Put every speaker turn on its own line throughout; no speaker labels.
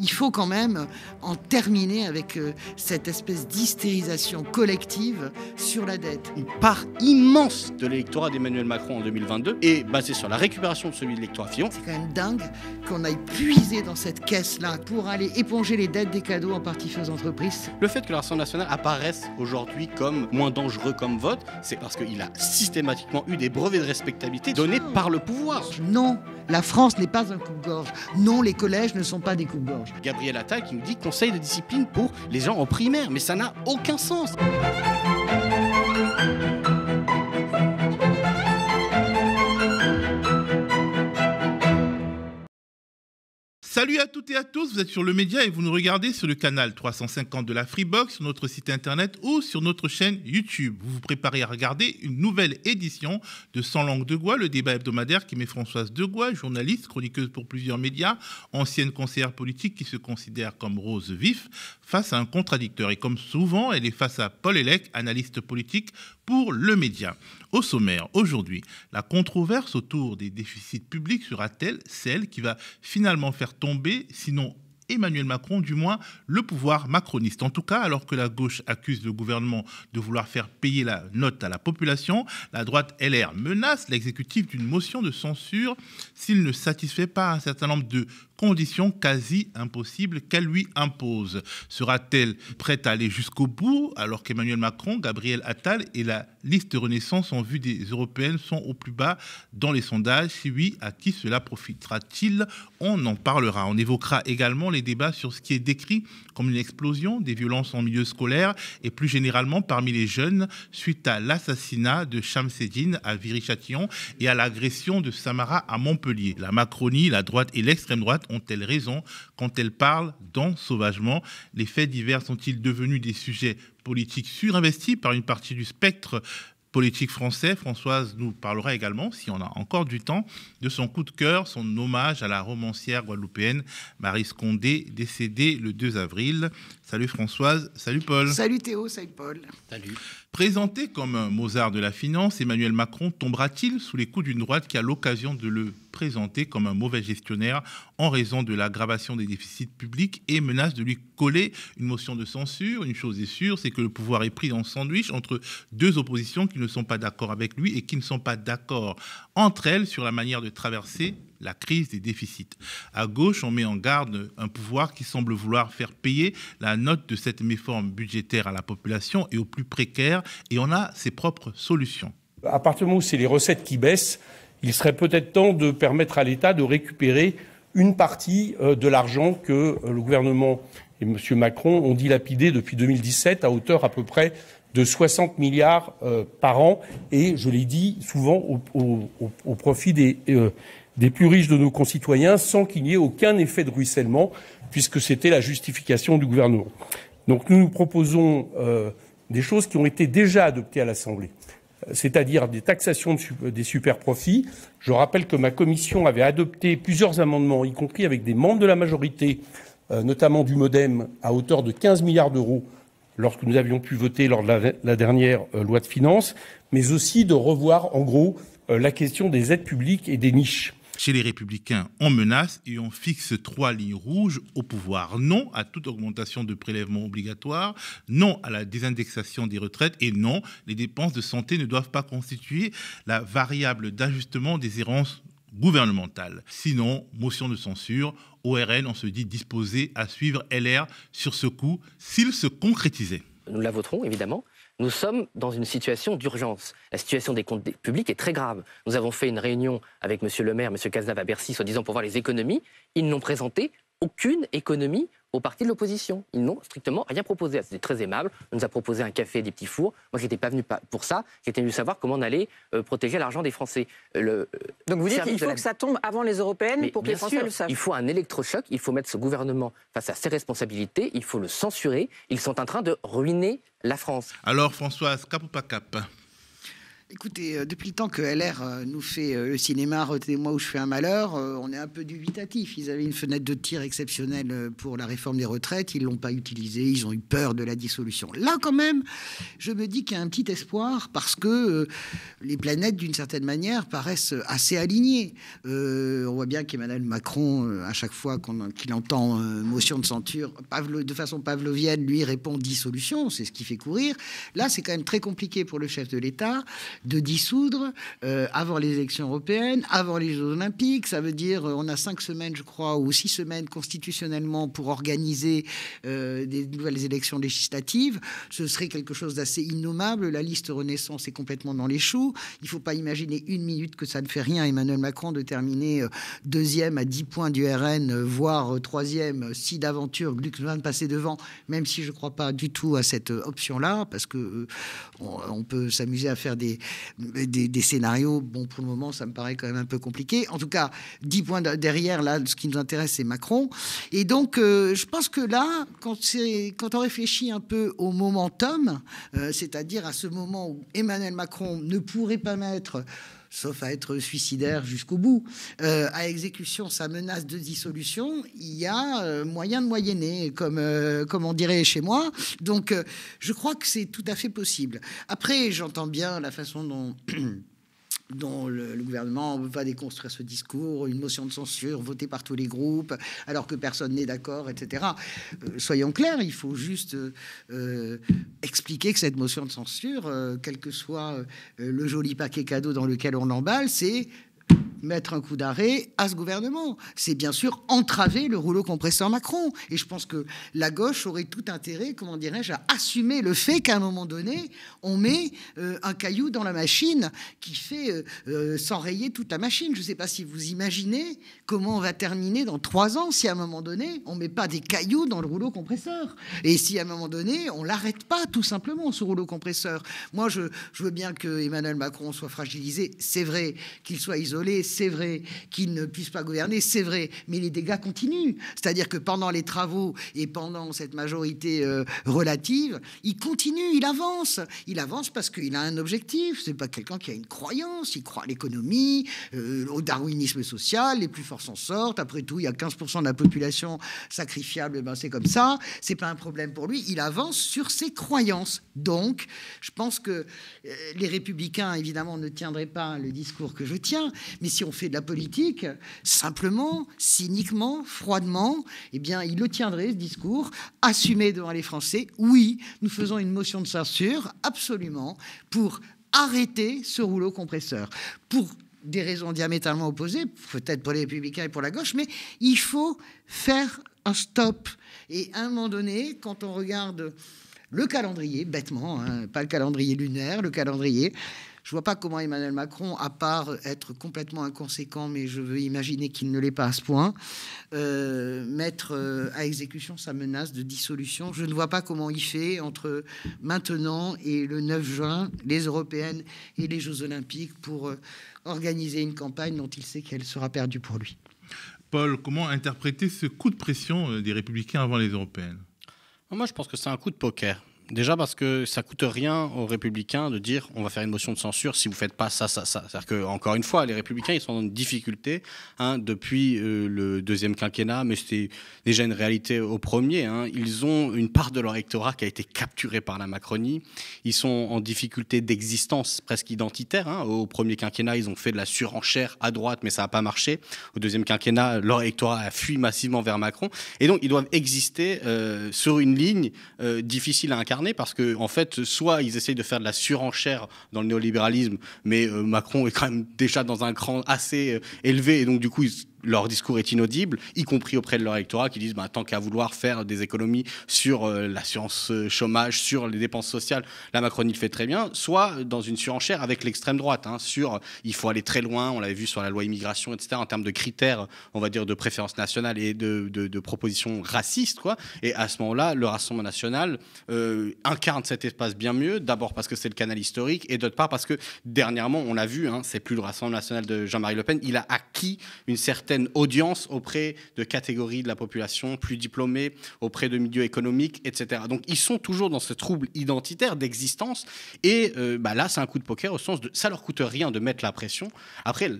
Il faut quand même en terminer avec euh, cette espèce d'hystérisation collective sur la dette. Une
part immense de l'électorat d'Emmanuel Macron en 2022 est basée sur la récupération de celui de l'électorat Fillon. C'est
quand même dingue qu'on aille puiser dans cette caisse-là pour aller éponger les dettes des cadeaux en partie faisant entreprises.
Le fait que l'Assemblée national apparaisse aujourd'hui comme moins dangereux comme vote, c'est parce qu'il a systématiquement eu des brevets de respectabilité donnés
par le pouvoir. Non, la France n'est pas un coupe-gorge. Non, les collèges ne sont pas des de gorge.
Gabriel Attal qui nous dit conseil de discipline pour les gens en primaire, mais ça n'a aucun sens.
Salut à toutes et à tous, vous êtes sur le média et vous nous regardez sur le canal 350 de la Freebox, sur notre site internet ou sur notre chaîne YouTube. Vous vous préparez à regarder une nouvelle édition de Sans langue de Gois, le débat hebdomadaire qui met Françoise Degois, journaliste, chroniqueuse pour plusieurs médias, ancienne conseillère politique qui se considère comme rose vif face à un contradicteur. Et comme souvent, elle est face à Paul Elec, analyste politique pour le média. Au sommaire, aujourd'hui, la controverse autour des déficits publics sera-t-elle celle qui va finalement faire tomber, sinon Emmanuel Macron, du moins le pouvoir macroniste. En tout cas, alors que la gauche accuse le gouvernement de vouloir faire payer la note à la population, la droite LR menace l'exécutif d'une motion de censure s'il ne satisfait pas un certain nombre de conditions quasi impossibles qu'elle lui impose. Sera-t-elle prête à aller jusqu'au bout alors qu'Emmanuel Macron, Gabriel Attal et la liste Renaissance en vue des européennes sont au plus bas dans les sondages Si oui, à qui cela profitera-t-il On en parlera. On évoquera également les débats sur ce qui est décrit comme une explosion des violences en milieu scolaire et plus généralement parmi les jeunes suite à l'assassinat de Chamseddine à Viry-Châtillon et à l'agression de Samara à Montpellier. La Macronie, la droite et l'extrême droite ont-elles raison quand elles parlent dans Sauvagement Les faits divers sont-ils devenus des sujets politiques surinvestis par une partie du spectre politique français. Françoise nous parlera également, si on a encore du temps, de son coup de cœur, son hommage à la romancière guadeloupéenne Marie Scondé décédée le 2 avril. Salut Françoise, salut Paul. Salut
Théo, salut Paul. Salut.
Présenté comme un Mozart de la finance, Emmanuel Macron tombera-t-il sous les coups d'une droite qui a l'occasion de le présenté comme un mauvais gestionnaire en raison de l'aggravation des déficits publics et menace de lui coller une motion de censure. Une chose est sûre, c'est que le pouvoir est pris en sandwich entre deux oppositions qui ne sont pas d'accord avec lui et qui ne sont pas d'accord entre elles sur la manière de traverser la crise des déficits. À gauche, on met en garde un pouvoir qui semble vouloir faire payer la note de cette méforme budgétaire à la population et aux plus précaires, et on a ses propres solutions.
À partir du moment où c'est les recettes qui baissent, il serait peut-être temps de permettre à l'État de récupérer une partie euh, de l'argent que euh, le gouvernement et M. Macron ont dilapidé depuis 2017 à hauteur à peu près de 60 milliards euh, par an, et je l'ai dit souvent au, profit des, plus riches de nos concitoyens, sans qu'il n'y ait aucun effet de ruissellement, puisque c'était la justification du gouvernement. Donc nous nous proposons des choses qui ont été déjà adoptées à l'Assemblée c'est-à-dire des taxations de, des superprofits. Je rappelle que ma commission avait adopté plusieurs amendements, y compris avec des membres de la majorité, euh, notamment du MoDem, à hauteur de 15 milliards d'euros lorsque nous avions pu voter lors de la, dernière euh, loi de finances, mais aussi de revoir en gros euh, la question des aides publiques et des niches. Chez les républicains,
on menace et on fixe trois lignes rouges au pouvoir. Non à toute augmentation de prélèvements obligatoires, non à la désindexation des retraites et non, les dépenses de santé ne doivent pas constituer la variable d'ajustement des errances gouvernementales. Sinon, motion de censure, ORN, on se dit disposé à suivre LR sur ce coup s'il se concrétisait.
Nous la voterons, évidemment. Nous sommes dans une situation d'urgence. La situation des comptes publics est très grave. Nous avons fait une réunion avec M. Le Maire, M. Cazenave à Bercy, soi-disant pour voir les économies. Ils n'ont présenté aucune économie au parti de l'opposition. Ils n'ont strictement rien proposé. Ah, c'était très aimable. On nous a proposé un café et des petits fours. Moi, je n'étais pas venu pour ça. J'étais venu savoir comment on allait euh, protéger l'argent des Français. Euh, euh, Donc vous dites qu'il faut que ça
tombe avant les européennes pour que les Français le sachent.
Il faut un électrochoc. Il faut mettre ce gouvernement face à ses responsabilités. Il faut le censurer. Ils sont en train de ruiner la France. Alors,
Françoise, cap ou pas cap
Écoutez, euh, depuis le temps que LR euh, nous fait euh, le cinéma, retenez-moi où je fais un malheur, on est un peu dubitatif. Ils avaient une fenêtre de tir exceptionnelle pour la réforme des retraites, ils l'ont pas utilisée, ils ont eu peur de la dissolution. Là, quand même, je me dis qu'il y a un petit espoir parce que les planètes, d'une certaine manière, paraissent assez alignées. on voit bien qu'Emmanuel Macron, à chaque fois qu'il entend motion de censure, de façon pavlovienne, lui répond dissolution, c'est ce qui fait courir. Là, c'est quand même très compliqué pour le chef de l'État de dissoudre euh, avant les élections européennes, avant les Jeux olympiques. Ça veut dire euh, on a cinq semaines, je crois, ou six semaines constitutionnellement pour organiser euh, des nouvelles élections législatives. Ce serait quelque chose d'assez innommable. La liste Renaissance est complètement dans les choux. Il ne faut pas imaginer une minute que ça ne fait rien Emmanuel Macron de terminer deuxième à dix points du RN, voire troisième si d'aventure Glucksmann passait devant, même si je ne crois pas du tout à cette option-là, parce que on peut s'amuser à faire des, des, scénarios. Bon, pour le moment, ça me paraît quand même un peu compliqué. En tout cas, 10 points derrière, là, ce qui nous intéresse, c'est Macron. Et donc, euh, je pense que là, quand, quand on réfléchit un peu au momentum, euh, c'est-à-dire à ce moment où Emmanuel Macron ne pourrait pas mettre sauf à être suicidaire jusqu'au bout. Euh, à exécution, sa menace de dissolution, il y a euh, moyen de moyenner, euh, comme, on dirait chez moi. Donc, je crois que c'est tout à fait possible. Après, j'entends bien la façon dont... dont le, gouvernement va déconstruire ce discours, une motion de censure votée par tous les groupes, alors que personne n'est d'accord, etc. Euh, soyons clairs, il faut juste euh, euh, expliquer que cette motion de censure, quel que soit le joli paquet cadeau dans lequel on l'emballe, c'est mettre un coup d'arrêt à ce gouvernement. C'est bien sûr entraver le rouleau compresseur Macron. Et je pense que la gauche aurait tout intérêt, comment dirais-je, à assumer le fait qu'à un moment donné, on met euh, un caillou dans la machine qui fait euh, euh, s'enrayer toute la machine. Je ne sais pas si vous imaginez comment on va terminer dans trois ans si à un moment donné, on ne met pas des cailloux dans le rouleau compresseur. Et si à un moment donné, on l'arrête pas tout simplement, ce rouleau compresseur. Moi, je, je veux bien que Emmanuel Macron soit fragilisé, c'est vrai, qu'il soit isolé c'est vrai, qu'il ne puisse pas gouverner, c'est vrai, mais les dégâts continuent. C'est-à-dire que pendant les travaux et pendant cette majorité euh, relative, il continue, il avance. Il avance parce qu'il a un objectif. C'est pas quelqu'un qui a une croyance. Il croit à l'économie, euh, au darwinisme social. Les plus forts s'en sortent. Après tout, il y a 15% de la population sacrifiable. Eh ben c'est comme ça. C'est pas un problème pour lui. Il avance sur ses croyances. Donc, je pense que euh, les républicains, évidemment, ne tiendraient pas le discours que je tiens, mais si on fait de la politique, simplement, cyniquement, froidement, eh bien, il le tiendrait, ce discours, assumé devant les Français. Oui, nous faisons une motion de censure, absolument, pour arrêter ce rouleau compresseur. Pour des raisons diamétralement opposées, peut-être pour les républicains et pour la gauche, mais il faut faire un stop. Et à un moment donné, quand on regarde le calendrier, bêtement, hein, pas le calendrier lunaire, le calendrier, je ne vois pas comment Emmanuel Macron, à part être complètement inconséquent, mais je veux imaginer qu'il ne l'est pas à ce point, euh, mettre euh, à exécution sa menace de dissolution. Je ne vois pas comment il fait entre maintenant et le 9 juin, les européennes et les Jeux olympiques pour euh, organiser une campagne dont il sait qu'elle sera perdue pour lui.
Paul, comment interpréter ce coup de pression des républicains avant les européennes
Moi, je pense que c'est un coup de poker. Déjà parce que ça coûte rien aux républicains de dire on va faire une motion de censure si vous faites pas ça, ça, ça. C'est-à-dire que encore une fois, les républicains ils sont dans une difficulté hein, depuis euh, le deuxième quinquennat, mais c'était déjà une réalité au premier. Hein. Ils ont une part de leur électorat qui a été capturée par la Macronie. Ils sont en difficulté d'existence presque identitaire. Hein. Au premier quinquennat, ils ont fait de la surenchère à droite, mais ça n'a pas marché. Au deuxième quinquennat, leur électorat a fui massivement vers Macron, et donc ils doivent exister euh, sur une ligne euh, difficile à incarner parce que, en fait, soit ils essayent de faire de la surenchère dans le néolibéralisme, mais euh, Macron est quand même déjà dans un cran assez euh, élevé et donc, du coup, ils leur discours est inaudible, y compris auprès de leur électorat qui disent bah, tant qu'à vouloir faire des économies sur euh, l'assurance euh, chômage, sur les dépenses sociales, la Macronie le fait très bien, soit dans une surenchère avec l'extrême droite, hein, sur il faut aller très loin, on l'avait vu sur la loi immigration, etc., en termes de critères, on va dire, de préférence nationale et de, propositions racistes, quoi. Et à ce moment-là, le Rassemblement national euh, incarne cet espace bien mieux, d'abord parce que c'est le canal historique, et d'autre part parce que dernièrement, on l'a vu, hein, c'est plus le Rassemblement national de Jean-Marie Le Pen, il a acquis une certaine audience auprès de catégories de la population plus diplômées, auprès de milieux économiques, etc. Donc ils sont toujours dans ce trouble identitaire d'existence. Et euh, bah, là, c'est un coup de poker au sens de ça leur coûte rien de mettre la pression. Après,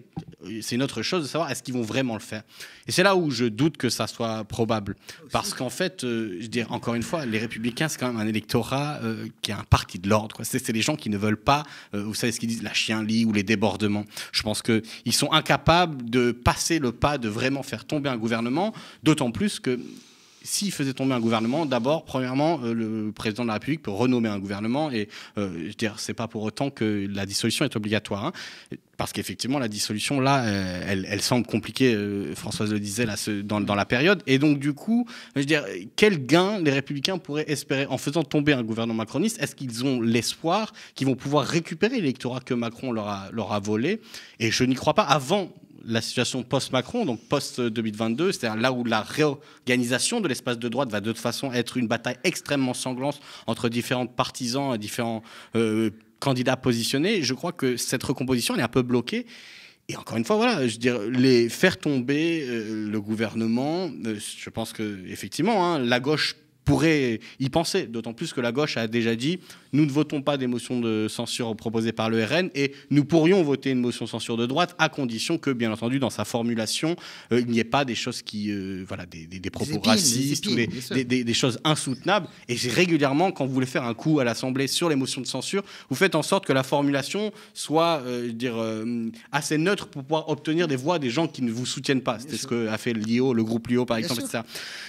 c'est une autre chose de savoir est-ce qu'ils vont vraiment le faire. Et c'est là où je doute que ça soit probable. Parce qu'en fait, euh, je dirais encore une fois, les républicains, c'est quand même un électorat euh, qui est un parti de l'ordre. C'est les gens qui ne veulent pas, vous savez ce qu'ils disent, la lit ou les débordements. Je pense qu'ils sont incapables de passer le pas de vraiment faire tomber un gouvernement, d'autant plus que s'il faisait tomber un gouvernement, d'abord, premièrement, euh, le président de la République peut renommer un gouvernement. Et euh, je veux dire, c'est pas pour autant que la dissolution est obligatoire. Hein. parce qu'effectivement, la dissolution, là, euh, elle, semble compliquée, Françoise le disait, là, dans, la période. Et donc, du coup, je veux dire, quel gain les Républicains pourraient espérer en faisant tomber un gouvernement macroniste Est-ce qu'ils ont l'espoir qu'ils vont pouvoir récupérer l'électorat que Macron leur leur a volé Et je n'y crois pas. Avant la situation post-Macron, donc post-2022, c'est-à-dire là où la réorganisation de l'espace de droite va de toute façon être une bataille extrêmement sanglante entre différents partisans et différents euh, candidats positionnés, je crois que cette recomposition est un peu bloquée. Et encore une fois, voilà, je veux dire, les faire tomber euh, le gouvernement, euh, je pense que effectivement, hein, la gauche pourrait y penser, d'autant plus que la gauche a déjà dit nous ne votons pas des motions de censure proposées par le RN et nous pourrions voter une motion de censure de droite à condition que, bien entendu, dans sa formulation, euh, il n'y ait pas des choses qui, euh, voilà, des, propos racistes ou des, choses insoutenables. Et régulièrement, quand vous voulez faire un coup à l'Assemblée sur les motions de censure, vous faites en sorte que la formulation soit, euh, dire, assez neutre pour pouvoir obtenir des voix des gens qui ne vous soutiennent pas. C'était ce que a fait l'IO, le groupe LIO, par exemple, etc.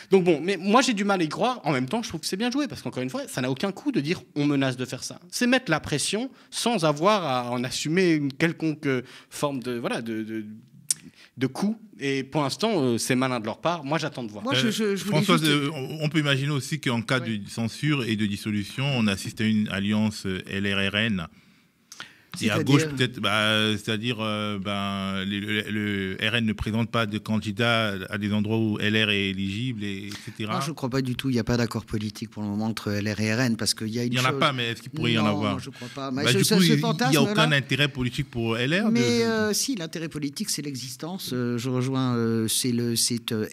Donc bon, mais moi j'ai du mal à y croire en même temps, je trouve que c'est bien joué, parce qu'encore une fois, ça n'a aucun coût de dire on menace de faire ça. C'est mettre la pression sans avoir à en assumer une quelconque euh, forme de, voilà, de, de Et pour l'instant, euh, c'est malin de leur part. Moi, j'attends de voir. Moi, euh, François,
on peut imaginer aussi qu'en cas de censure et de dissolution, on assiste à une alliance LRRN cest à gauche, peut-être, bah, c'est-à-dire, euh, ben, le, RN ne présente pas de candidats à des endroits où LR est éligible, et, etc. je ne
crois pas du tout. Il n'y a pas d'accord politique pour le moment entre LR et RN, parce qu'il y a une Il n'y en a pas, mais est-ce qu'il pourrait y en avoir Non, je ne crois pas. Bah, du coup, il n'y a aucun intérêt politique pour LR. Mais euh, si, l'intérêt politique, c'est l'existence. Euh, je rejoins, c'est le,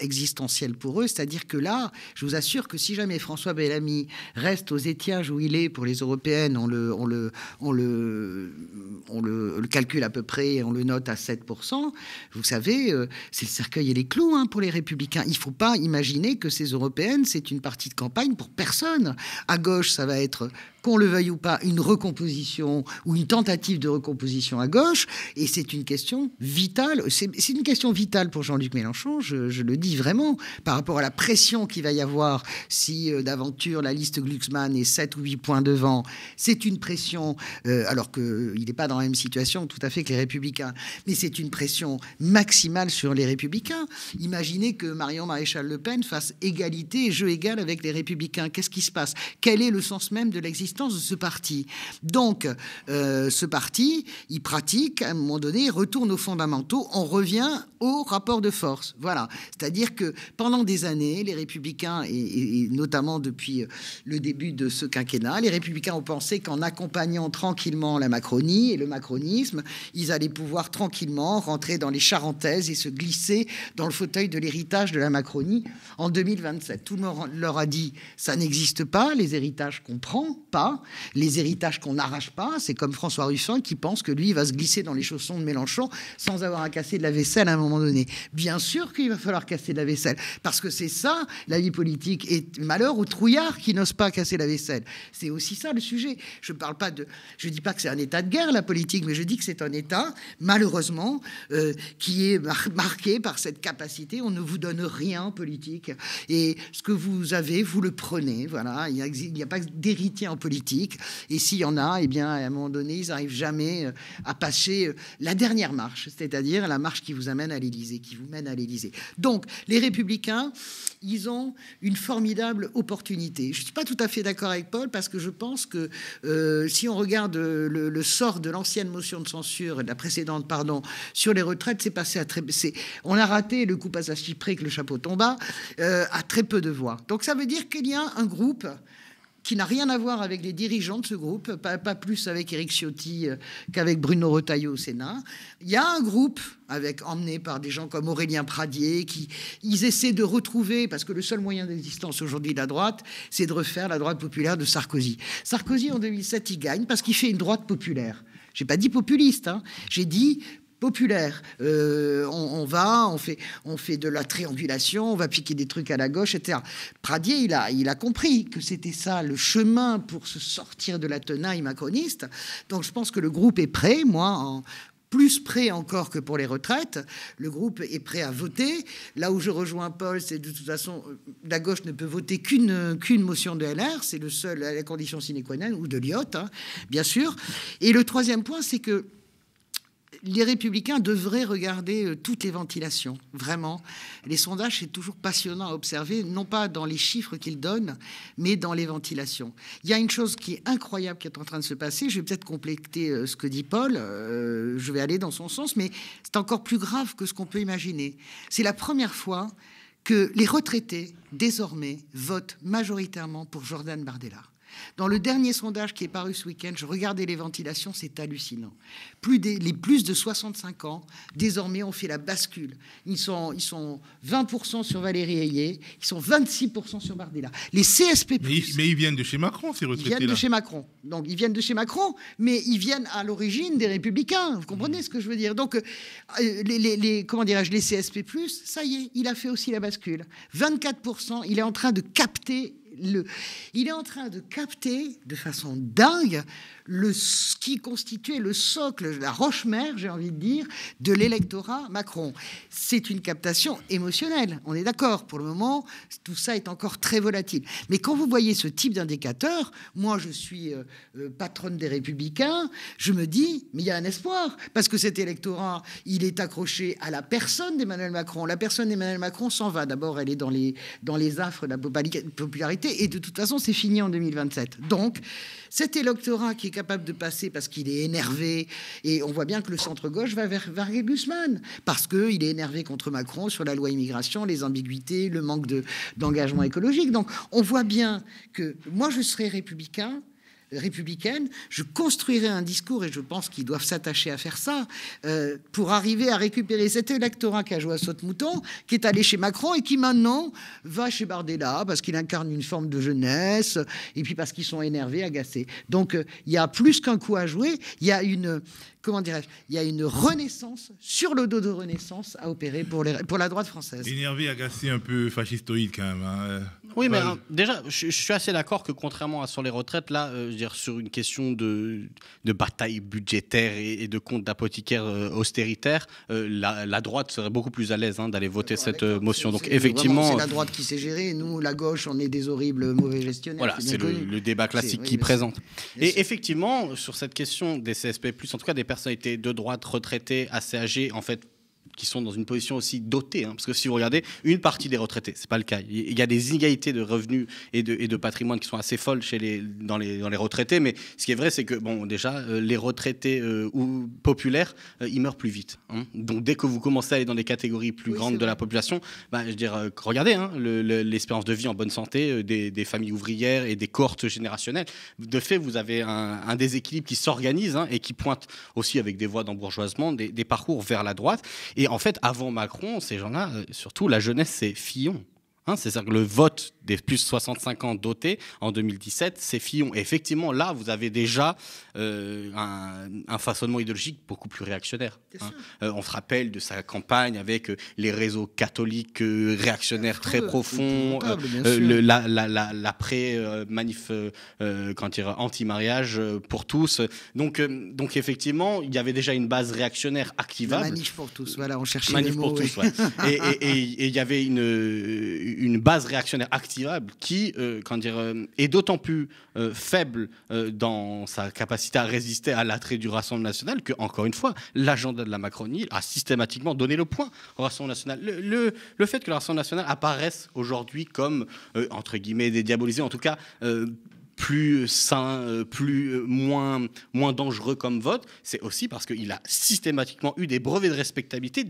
existentiel pour eux. C'est-à-dire que là, je vous assure que si jamais François Bellamy reste aux étiages où il est pour les européennes, on le, on le, on le on le, calcule à peu près et on le note à 7%. Vous savez, euh, c'est le cercueil et les clous hein, pour les républicains. Il ne faut pas imaginer que ces européennes, c'est une partie de campagne pour personne. À gauche, ça va être qu'on le veuille ou pas, une recomposition ou une tentative de recomposition à gauche. Et c'est une question vitale. C'est une question vitale pour Jean-Luc Mélenchon, je, le dis vraiment, par rapport à la pression qu'il va y avoir si euh, d'aventure la liste Glucksmann est 7 ou 8 points devant. C'est une pression, euh, alors que euh, il n'est pas dans la même situation tout à fait que les républicains. Mais c'est une pression maximale sur les républicains. Imaginez que Marion Maréchal Le Pen fasse égalité, jeu égal avec les républicains. Qu'est-ce qui se passe Quel est le sens même de l'existence de ce parti Donc, euh, ce parti, il pratique, à un moment donné, retourne aux fondamentaux, on revient au rapport de force. Voilà. C'est-à-dire que pendant des années, les républicains, et, et notamment depuis le début de ce quinquennat, les républicains ont pensé qu'en accompagnant tranquillement la Macronie, et le macronisme, ils allaient pouvoir tranquillement rentrer dans les charentaises et se glisser dans le fauteuil de l'héritage de la Macronie en 2027. Tout le monde leur a dit ça n'existe pas, les héritages qu'on prend pas, les héritages qu'on n'arrache pas. C'est comme François Ruffin qui pense que lui il va se glisser dans les chaussons de Mélenchon sans avoir à casser de la vaisselle à un moment donné. Bien sûr qu'il va falloir casser de la vaisselle parce que c'est ça la vie politique. Et malheur aux trouillards qui n'osent pas casser la vaisselle. C'est aussi ça le sujet. Je parle pas de, je dis pas que c'est un état de la politique, mais je dis que c'est un État, malheureusement, euh, qui est marqué par cette capacité. On ne vous donne rien en politique. Et ce que vous avez, vous le prenez. Voilà. Il n'y a, pas d'héritier en politique. Et s'il y en a, eh bien, à un moment donné, ils n'arrivent jamais euh, à passer euh, la dernière marche, c'est-à-dire la marche qui vous amène à l'Élysée, qui vous mène à l'Élysée. Donc, les Républicains, ils ont une formidable opportunité. Je ne suis pas tout à fait d'accord avec Paul parce que je pense que si on regarde le, le sort de l'ancienne motion de censure, de la précédente, pardon, sur les retraites, c'est passé à très... On a raté le coup à Chypre que le chapeau tomba, euh, à très peu de voix. Donc ça veut dire qu'il y a un groupe qui n'a rien à voir avec les dirigeants de ce groupe, pas, plus avec Éric Ciotti euh, qu'avec Bruno Retailleau au Sénat. Il y a un groupe avec emmené par des gens comme Aurélien Pradier qui ils essaient de retrouver parce que le seul moyen d'existence aujourd'hui de la droite, c'est de refaire la droite populaire de Sarkozy. Sarkozy en 2007, il gagne parce qu'il fait une droite populaire. J'ai pas dit populiste, hein. j'ai dit populaire. Euh, on, va, on fait, on fait de la triangulation, on va piquer des trucs à la gauche, etc. Pradier, il a, il a compris que c'était ça le chemin pour se sortir de la tenaille macroniste. Donc je pense que le groupe est prêt, moi, plus prêt encore que pour les retraites. Le groupe est prêt à voter. Là où je rejoins Paul, c'est de toute façon, euh, la gauche ne peut voter qu'une qu'une motion de LR, c'est le seul à la condition sine qua non, ou de Lyotte, hein, bien sûr. Et le troisième point, c'est que les républicains devraient regarder euh, toutes les ventilations, vraiment. Les sondages, c'est toujours passionnant à observer, non pas dans les chiffres qu'ils donnent, mais dans les ventilations. Il y a une chose qui est incroyable qui est en train de se passer. Je vais peut-être compléter euh, ce que dit Paul. Euh, je vais aller dans son sens, mais c'est encore plus grave que ce qu'on peut imaginer. C'est la première fois que les retraités, désormais, votent majoritairement pour Jordan Bardella. Dans le dernier sondage qui est paru ce week-end, je regardais les ventilations, c'est hallucinant. Plus les plus de 65 ans, désormais, ont fait la bascule. Ils sont, ils sont 20% sur Valérie Ayé, ils sont 26% sur Bardella.
Les CSP. Mais, ils viennent de chez Macron, ces retraités. Ils viennent de chez
Macron. Donc, ils viennent de chez Macron, mais ils viennent à l'origine des Républicains. Vous comprenez ce que je veux dire Donc, euh, les, comment dirais-je, les CSP, ça y est, il a fait aussi la bascule. 24%, il est en train de capter il est en train de capter de façon dingue le, ce qui constituait le socle, la roche-mère, j'ai envie de dire, de l'électorat Macron. C'est une captation émotionnelle, on est d'accord. Pour le moment, tout ça est encore très volatile. Mais quand vous voyez ce type d'indicateur, moi je suis euh, euh, patronne des Républicains, je me dis, mais il y a un espoir, parce que cet électorat, il est accroché à la personne d'Emmanuel Macron. La personne d'Emmanuel Macron s'en va. D'abord, elle est dans les, dans les affres de la popularité, et de toute façon, c'est fini en 2027. Donc, cet électorat qui est capable de passer parce qu'il est énervé. Et on voit bien que le centre-gauche va vers, vers Guzman parce qu'il est énervé contre Macron sur la loi immigration, les ambiguïtés, le manque d'engagement écologique. Donc on voit bien que moi, je serai républicain républicaine, je construirai un discours, et je pense qu'ils doivent s'attacher à faire ça, euh, pour arriver à récupérer cet électorat qui a joué à saute-mouton, qui est allé chez Macron et qui maintenant va chez Bardella parce qu'il incarne une forme de jeunesse, et puis parce qu'ils sont énervés, agacés. Donc euh, il y a plus qu'un coup à jouer, il y a une, comment dirais-je, il y a une renaissance, sur le dos de renaissance, à opérer pour, les, pour la droite française.
Énervé, agacé, un peu fascistoïde quand même. Hein, euh. Oui,
mais bah, hein,
déjà, je, suis assez d'accord que contrairement à sur les retraites, là, euh, je veux dire, sur une question de, de bataille budgétaire et, de compte d'apothicaire euh, austéritaire, euh, la, droite serait beaucoup plus à l'aise hein, d'aller voter cette motion. Donc effectivement. C'est la droite
qui s'est gérée. Nous, la gauche, on est des horribles mauvais gestionnaires. Voilà, c'est le, débat classique qui présente. Et
effectivement, sur cette question des CSP, en tout cas des personnalités de droite retraitées, assez âgées, en fait, qui sont dans une position aussi dotée. Hein, parce que si vous regardez, une partie des retraités, c'est pas le cas. Il y a des inégalités de revenus et de, et de patrimoine qui sont assez folles chez les, dans, les, dans les retraités. Mais ce qui est vrai, c'est que, bon, déjà, euh, les retraités euh, ou populaires, euh, ils meurent plus vite. Hein. Donc dès que vous commencez à aller dans des catégories plus grandes de la population, bah, je veux dire, regardez, hein, l'espérance de vie en bonne santé des, des, familles ouvrières et des cohortes générationnelles. De fait, vous avez un, déséquilibre qui s'organise et qui pointe aussi avec des voies d'embourgeoisement des, des parcours vers la droite. Et et en fait, avant Macron, ces gens-là, euh, surtout la jeunesse, c'est Fillon. Hein, c'est-à-dire que le vote des plus 65 ans dotés en 2017, ces filles ont effectivement, là, vous avez déjà euh, un, façonnement idéologique beaucoup plus réactionnaire. Hein. Euh, on se rappelle de sa campagne avec euh, les réseaux catholiques réactionnaires très profonds, le, la, la, la, la pré anti-mariage pour tous. Donc, donc effectivement, il y avait déjà une base réactionnaire activable. manif
pour tous, voilà, on cherchait manif pour tous, Et
il y avait une, une base réactionnaire active qui quand euh, dire, euh, est d'autant plus euh, faible dans sa capacité à résister à l'attrait du Rassemblement national que, encore une fois, l'agenda de la Macronie a systématiquement donné le point au Rassemblement national. Le, le fait que le Rassemblement national apparaisse aujourd'hui comme, entre guillemets, dédiabolisé, en tout cas, plus sain, euh, plus, euh, moins, moins dangereux comme vote, c'est aussi parce qu'il a systématiquement eu des brevets de respectabilité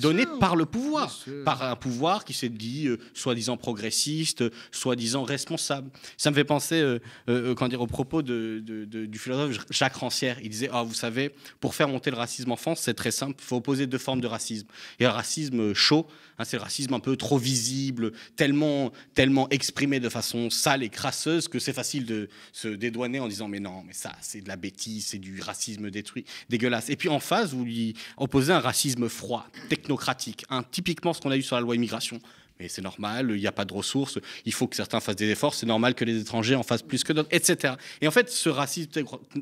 donnés par le pouvoir, par un pouvoir qui s'est dit euh, soi-disant progressiste, soi-disant responsable. Ça me fait penser quand dire, au propos de, du philosophe Jacques Rancière. Il disait, ah, vous savez, pour faire monter le racisme en France, c'est très simple, il faut opposer deux formes de racisme. Il y a le racisme chaud, hein, c'est le racisme un peu trop visible, tellement, tellement exprimé de façon sale et crasseuse que c'est facile de se dédouaner en disant mais non, mais ça c'est de la bêtise, c'est du racisme détruit, dégueulasse. Et puis en face, vous lui opposez un racisme froid, technocratique, hein, typiquement ce qu'on a eu sur la loi immigration. Mais c'est normal, il n'y a pas de ressources, il faut que certains fassent des efforts, c'est normal que les étrangers en fassent plus que d'autres, etc. Et en fait, ce racisme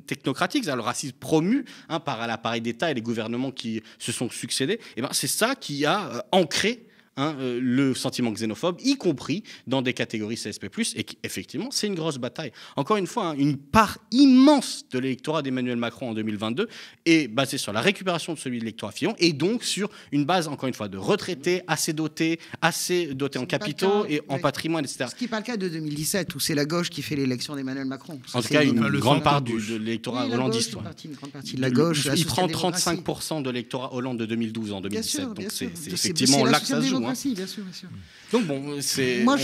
technocratique, le racisme promu hein, par l'appareil d'État et les gouvernements qui se sont succédés, et eh ben, c'est ça qui a euh, ancré Hein, euh, le sentiment xénophobe, y compris dans des catégories CSP+, et effectivement, c'est une grosse bataille. Encore une fois, hein, une part immense de l'électorat d'Emmanuel Macron en 2022 est basée sur la récupération de celui de l'électorat Fillon, et donc sur une base, encore une fois, de retraités assez dotés, assez dotés en capitaux et en patrimoine, etc. Ce qui
n'est pas le cas de 2017, où c'est la gauche qui fait l'élection d'Emmanuel Macron. En tout cas, une, grande part de l'électorat hollandiste. une grande partie de la gauche, il, prend 35%
de l'électorat holland de 2012 en 2017, donc c'est effectivement l'axe — Oui, hein. bien sûr, bien sûr. Donc bon, c'est. Moi,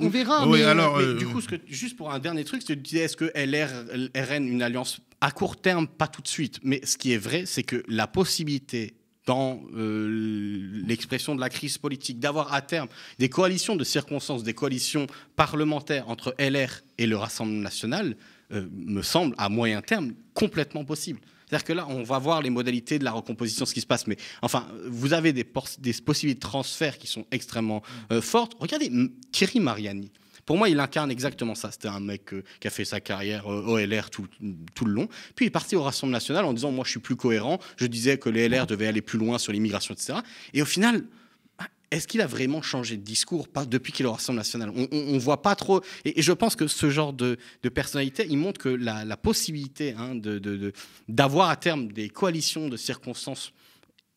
on verra. alors, euh, du coup, juste pour un dernier truc, tu est-ce que LR, RN, une alliance à court terme, pas tout de suite. Mais ce qui est vrai, c'est que la possibilité dans euh, l'expression de la crise politique, d'avoir à terme des coalitions de circonstances, des coalitions parlementaires entre LR et le Rassemblement national, euh, me semble à moyen terme complètement possible. C'est-à-dire que là, on va voir les modalités de la recomposition, ce qui se passe. Mais enfin, vous avez des, des possibilités de transfert qui sont extrêmement euh, fortes. Regardez Thierry Mariani. Pour moi, il incarne exactement ça. C'était un mec euh, qui a fait sa carrière au euh, OLR tout, tout, le long. Puis il est parti au Rassemblement national en disant Moi, je suis plus cohérent. Je disais que les LR devaient aller plus loin sur l'immigration, etc. Et au final, est-ce qu'il a vraiment changé de discours depuis qu'il est au Rassemblement national On ne voit pas trop. Et, je pense que ce genre de, personnalité, il montre que la, possibilité hein, d'avoir à terme des coalitions de circonstances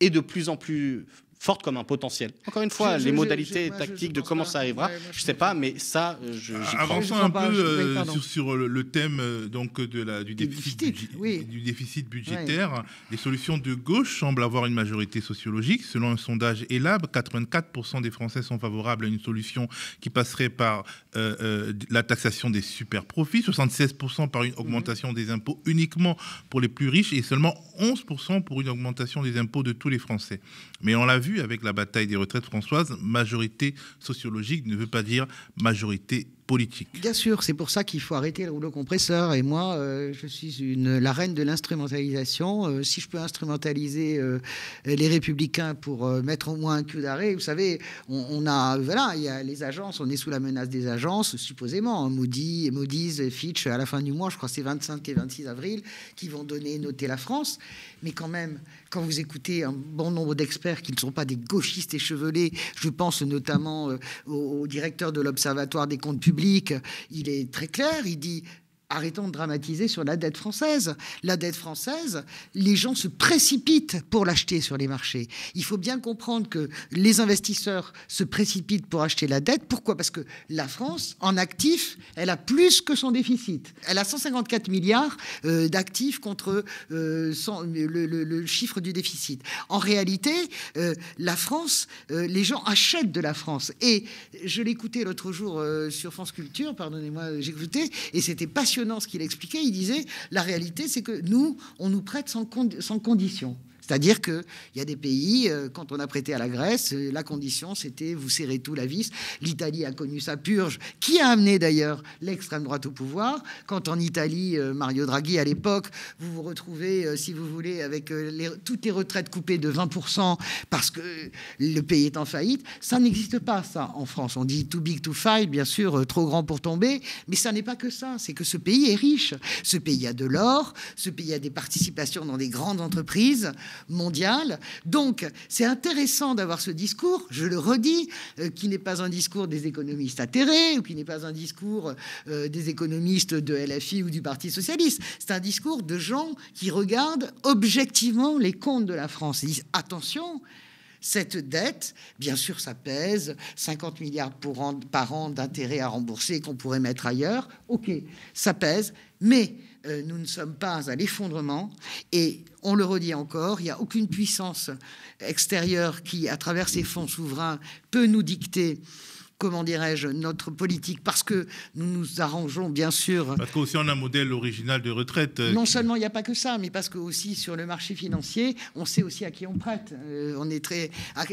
est de plus en plus forte comme un potentiel. Encore une fois, les modalités tactiques de comment ça arrivera, je ne sais pas, mais ça, euh,
je. Avançons un peu euh,
sur, euh, le thème donc, de la, du, déficit, du déficit budgétaire. Les solutions de gauche semblent avoir une majorité sociologique. Selon un sondage ELAB, 84% des Français sont favorables à une solution qui passerait par la taxation des super-profits, 76% par une mhm. augmentation des impôts uniquement pour les plus riches et seulement 11% pour une augmentation des impôts de tous les Français. Mais on l'a vu avec la bataille des retraites françoises, majorité sociologique ne veut pas dire majorité politique.
Bien sûr, c'est pour ça qu'il faut arrêter le rouleau compresseur. Et moi, euh, je suis une, la reine de l'instrumentalisation. Euh, si je peux instrumentaliser euh, les républicains pour mettre au moins un cul d'arrêt, vous savez, on, a, voilà, il y a les agences, on est sous la menace des agences, supposément. Hein, Moody's, Fitch, à la fin du mois, je crois c'est 25 et 26 avril, qui vont donner, noter la France. Mais quand même, quand vous écoutez un bon nombre d'experts qui ne sont pas des gauchistes échevelés, je pense notamment au, au directeur de l'Observatoire des comptes publics, il est très clair. Il dit Arrêtons de dramatiser sur la dette française. La dette française, les gens se précipitent pour l'acheter sur les marchés. Il faut bien comprendre que les investisseurs se précipitent pour acheter la dette. Pourquoi Parce que la France, en actifs, elle a plus que son déficit. Elle a 154 milliards euh, d'actifs contre euh, le, chiffre du déficit. En réalité, euh, la France, les gens achètent de la France. Et je l'écoutais l'autre jour sur France Culture, pardonnez-moi, j'écoutais, et c'était passionnant ce qu'il expliquait. Il disait, la réalité, c'est que nous, on nous prête sans, sans condition. C'est-à-dire qu'il y a des pays, euh, quand on a prêté à la Grèce, euh, la condition, c'était vous serrez tout la vis. L'Italie a connu sa purge, qui a amené d'ailleurs l'extrême droite au pouvoir. Quand en Italie, euh, Mario Draghi, à l'époque, vous vous retrouvez, si vous voulez, avec les, toutes les retraites coupées de 20% parce que le pays est en faillite, ça n'existe pas, ça, en France. On dit too big to fail, bien sûr, trop grand pour tomber, mais ça n'est pas que ça. C'est que ce pays est riche. Ce pays a de l'or, ce pays a des participations dans des grandes entreprises mondiale. Donc, c'est intéressant d'avoir ce discours, je le redis, euh, qui n'est pas un discours des économistes atterrés ou qui n'est pas un discours euh, des économistes de LFI ou du Parti socialiste. C'est un discours de gens qui regardent objectivement les comptes de la France et disent attention, cette dette, bien sûr, ça pèse 50 milliards pour par an d'intérêts à rembourser qu'on pourrait mettre ailleurs. OK, ça pèse, mais euh, nous ne sommes pas à l'effondrement. Et on le redit encore, il n'y a aucune puissance extérieure qui, à travers ces fonds souverains, peut nous dicter comment dirais-je, notre politique, parce que nous nous arrangeons, bien
sûr. Parce qu'aussi, on a un modèle original de retraite. Euh, non
seulement il n'y a pas que ça, mais parce que aussi sur le marché financier, on sait aussi à qui on prête. Euh, on est très. À,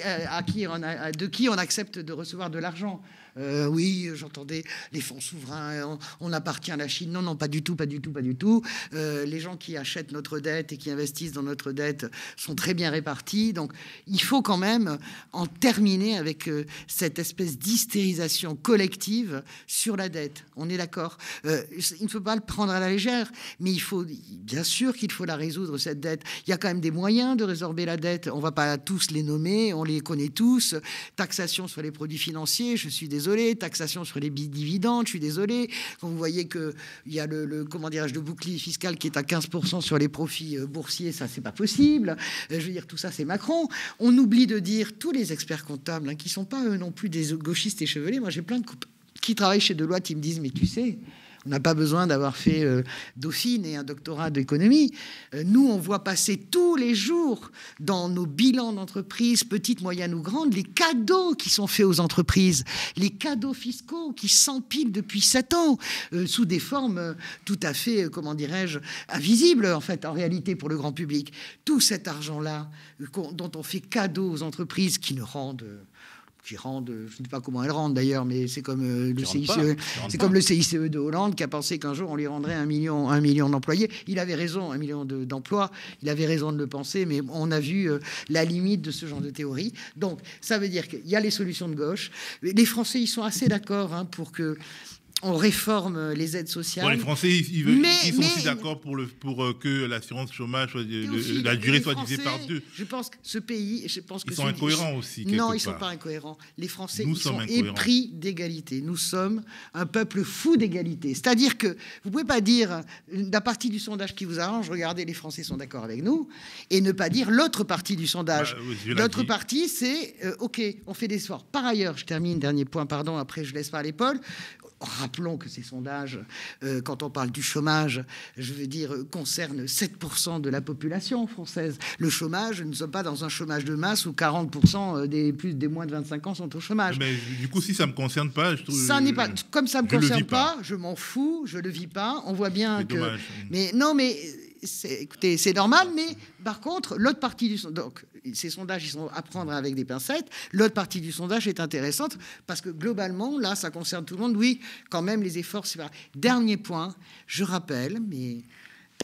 qui de qui on accepte de recevoir de l'argent. Euh, oui, j'entendais les fonds souverains, on, appartient à la Chine. Non, non, pas du tout, pas du tout, pas du tout. Euh, les gens qui achètent notre dette et qui investissent dans notre dette sont très bien répartis. Donc, il faut quand même en terminer avec euh, cette espèce d'hystérisation collective sur la dette. On est d'accord. il ne faut pas le prendre à la légère, mais il faut, bien sûr, qu'il faut la résoudre cette dette. Il y a quand même des moyens de résorber la dette. On ne va pas tous les nommer, on les connaît tous. Taxation sur les produits financiers. Je suis désolé désolé, taxation sur les dividendes, je suis désolé. Quand vous voyez qu'il y a le, comment dirais-je, bouclier fiscal qui est à 15% sur les profits euh, boursiers, ça, c'est pas possible. Euh, je veux dire, tout ça, c'est Macron. On oublie de dire tous les experts comptables, hein, qui sont pas eux non plus des gauchistes échevelés. Moi, j'ai plein de coupes qui travaillent chez Deloitte, ils me disent, mais tu sais, on n'a pas besoin d'avoir fait euh, Dauphine et un doctorat d'économie. Euh, nous, on voit passer tous les jours dans nos bilans d'entreprise, petites, moyennes ou grandes, les cadeaux qui sont faits aux entreprises, les cadeaux fiscaux qui s'empilent depuis sept ans euh, sous des formes tout à fait, comment dirais-je, invisibles en fait, en réalité pour le grand public. Tout cet argent-là dont on fait cadeau aux entreprises qui ne rendent rendent, je ne sais pas comment elles rendent d'ailleurs, mais c'est comme, euh, le CICE, e. comme le CICE de Hollande qui a pensé qu'un jour on lui rendrait un million, d'employés. Il avait raison, un million d'emplois, il avait raison de le penser, mais on a vu euh, la limite de ce genre de théorie. Donc ça veut dire qu'il y a les solutions de gauche. Les Français, ils sont assez d'accord hein, pour que on réforme les aides sociales. les Français, ils, ils sont aussi
d'accord pour, le, pour euh, que l'assurance chômage, euh, la durée soit divisée par deux.
Je pense que ce pays, je pense que ils sont incohérents aussi. Non, part. ils ne sont pas incohérents. Les Français Nous ils sont épris d'égalité. Nous sommes un peuple fou d'égalité. C'est-à-dire que vous pouvez pas dire euh, la partie du sondage qui vous arrange, regardez, les Français sont d'accord avec nous, et ne pas dire l'autre partie du sondage. Bah, l'autre partie, c'est OK, on fait des efforts. Par ailleurs, je termine, dernier point, pardon, après je laisse parler Paul rappelons que ces sondages, euh, quand on parle du chômage, je veux dire, euh, concernent 7% de la population française. Le chômage, nous ne sommes pas dans un chômage de masse où 40% euh, des, plus, des moins de 25 ans sont au chômage. Mais du coup, si ça ne me concerne pas, je trouve. Ça pas. Comme ça ne me concerne pas, je m'en fous, je ne le vis pas. On voit bien que. Mais non, mais écoutez, c'est normal, mais par contre, l'autre partie du donc ces sondages, ils sont à prendre avec des pincettes. L'autre partie du sondage est intéressante parce que globalement, là, ça concerne tout le monde. Oui, quand même, les efforts. Dernier point, je rappelle, mais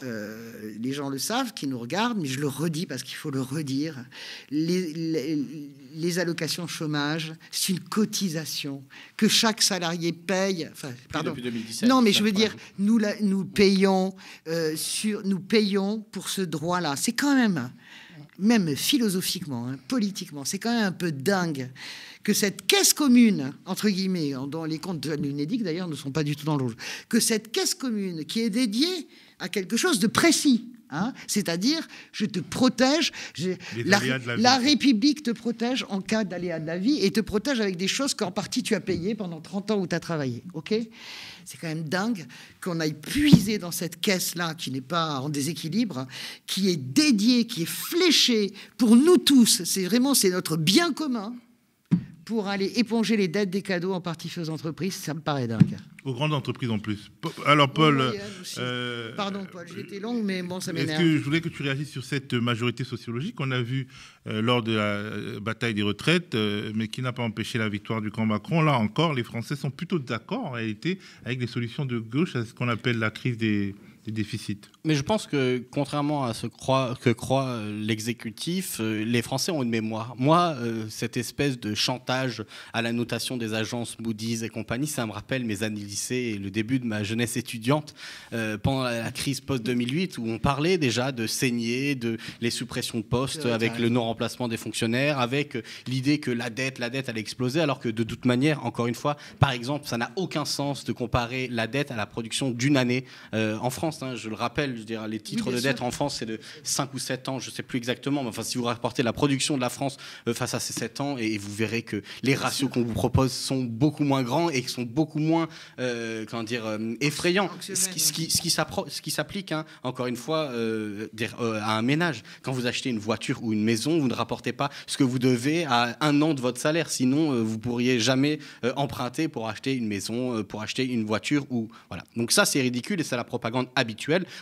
euh, les gens le savent, qui nous regardent, mais je le redis parce qu'il faut le redire, les, allocations chômage, c'est une cotisation que chaque salarié paye. Enfin, pardon.
2017, non, mais je
veux dire, nous, nous, payons, euh, sur, nous payons pour ce droit-là. C'est quand même, même philosophiquement, hein, politiquement, c'est quand même un peu dingue que cette caisse commune, entre guillemets, dont les comptes de l'UNEDIC d'ailleurs ne sont pas du tout dans rouge que cette caisse commune qui est dédiée à quelque chose de précis. Hein. C'est-à-dire, je te protège, la, République te protège en cas d'aléa de la vie et te protège avec des choses qu'en partie tu as payées pendant 30 ans où tu as travaillé. Ok C'est quand même dingue qu'on aille puiser dans cette caisse-là qui n'est pas en déséquilibre, qui est dédiée, qui est fléchée pour nous tous. C'est vraiment, c'est notre bien commun pour aller éponger les dettes des cadeaux en partie aux entreprises, ça me paraît dingue.
Aux grandes entreprises en plus. Alors Paul... Euh,
euh, Pardon Paul, euh, été longue, mais bon, ça m'énerve. Je
voulais que tu réagisses sur cette majorité sociologique qu'on a vue lors de la bataille des retraites, mais qui n'a pas empêché la victoire du camp Macron. Là encore, les Français sont plutôt d'accord en réalité avec les solutions de gauche à ce qu'on appelle la crise des déficit
Mais je pense que, contrairement à ce que croit euh, l'exécutif, euh, les Français ont une mémoire. Moi, euh, cette espèce de chantage à la notation des agences Moody's et compagnie, ça me rappelle mes années lycée et le début de ma jeunesse étudiante pendant la crise post-2008, où on parlait déjà de saigner, de les suppressions de postes avec le non-remplacement des fonctionnaires, avec l'idée que la dette, la dette allait exploser, alors que de toute manière, encore une fois, par exemple, ça n'a aucun sens de comparer la dette à la production d'une année en France. Hein, je le rappelle, je dirais, les titres de dette en France, c'est de 5 ou 7 ans, je ne sais plus exactement, mais enfin, si vous rapportez la production de la France euh, face à ces 7 ans, et, vous verrez que les ratios qu'on vous propose sont beaucoup moins grands et sont beaucoup moins euh, dire, euh, effrayants. Ce qui, s'applique, hein, encore une fois, à un ménage. Quand vous achetez une voiture ou une maison, vous ne rapportez pas ce que vous devez à un an de votre salaire. Sinon, vous pourriez jamais emprunter pour acheter une maison, pour acheter une voiture. ou voilà. Donc ça, c'est ridicule et c'est la propagande habituelle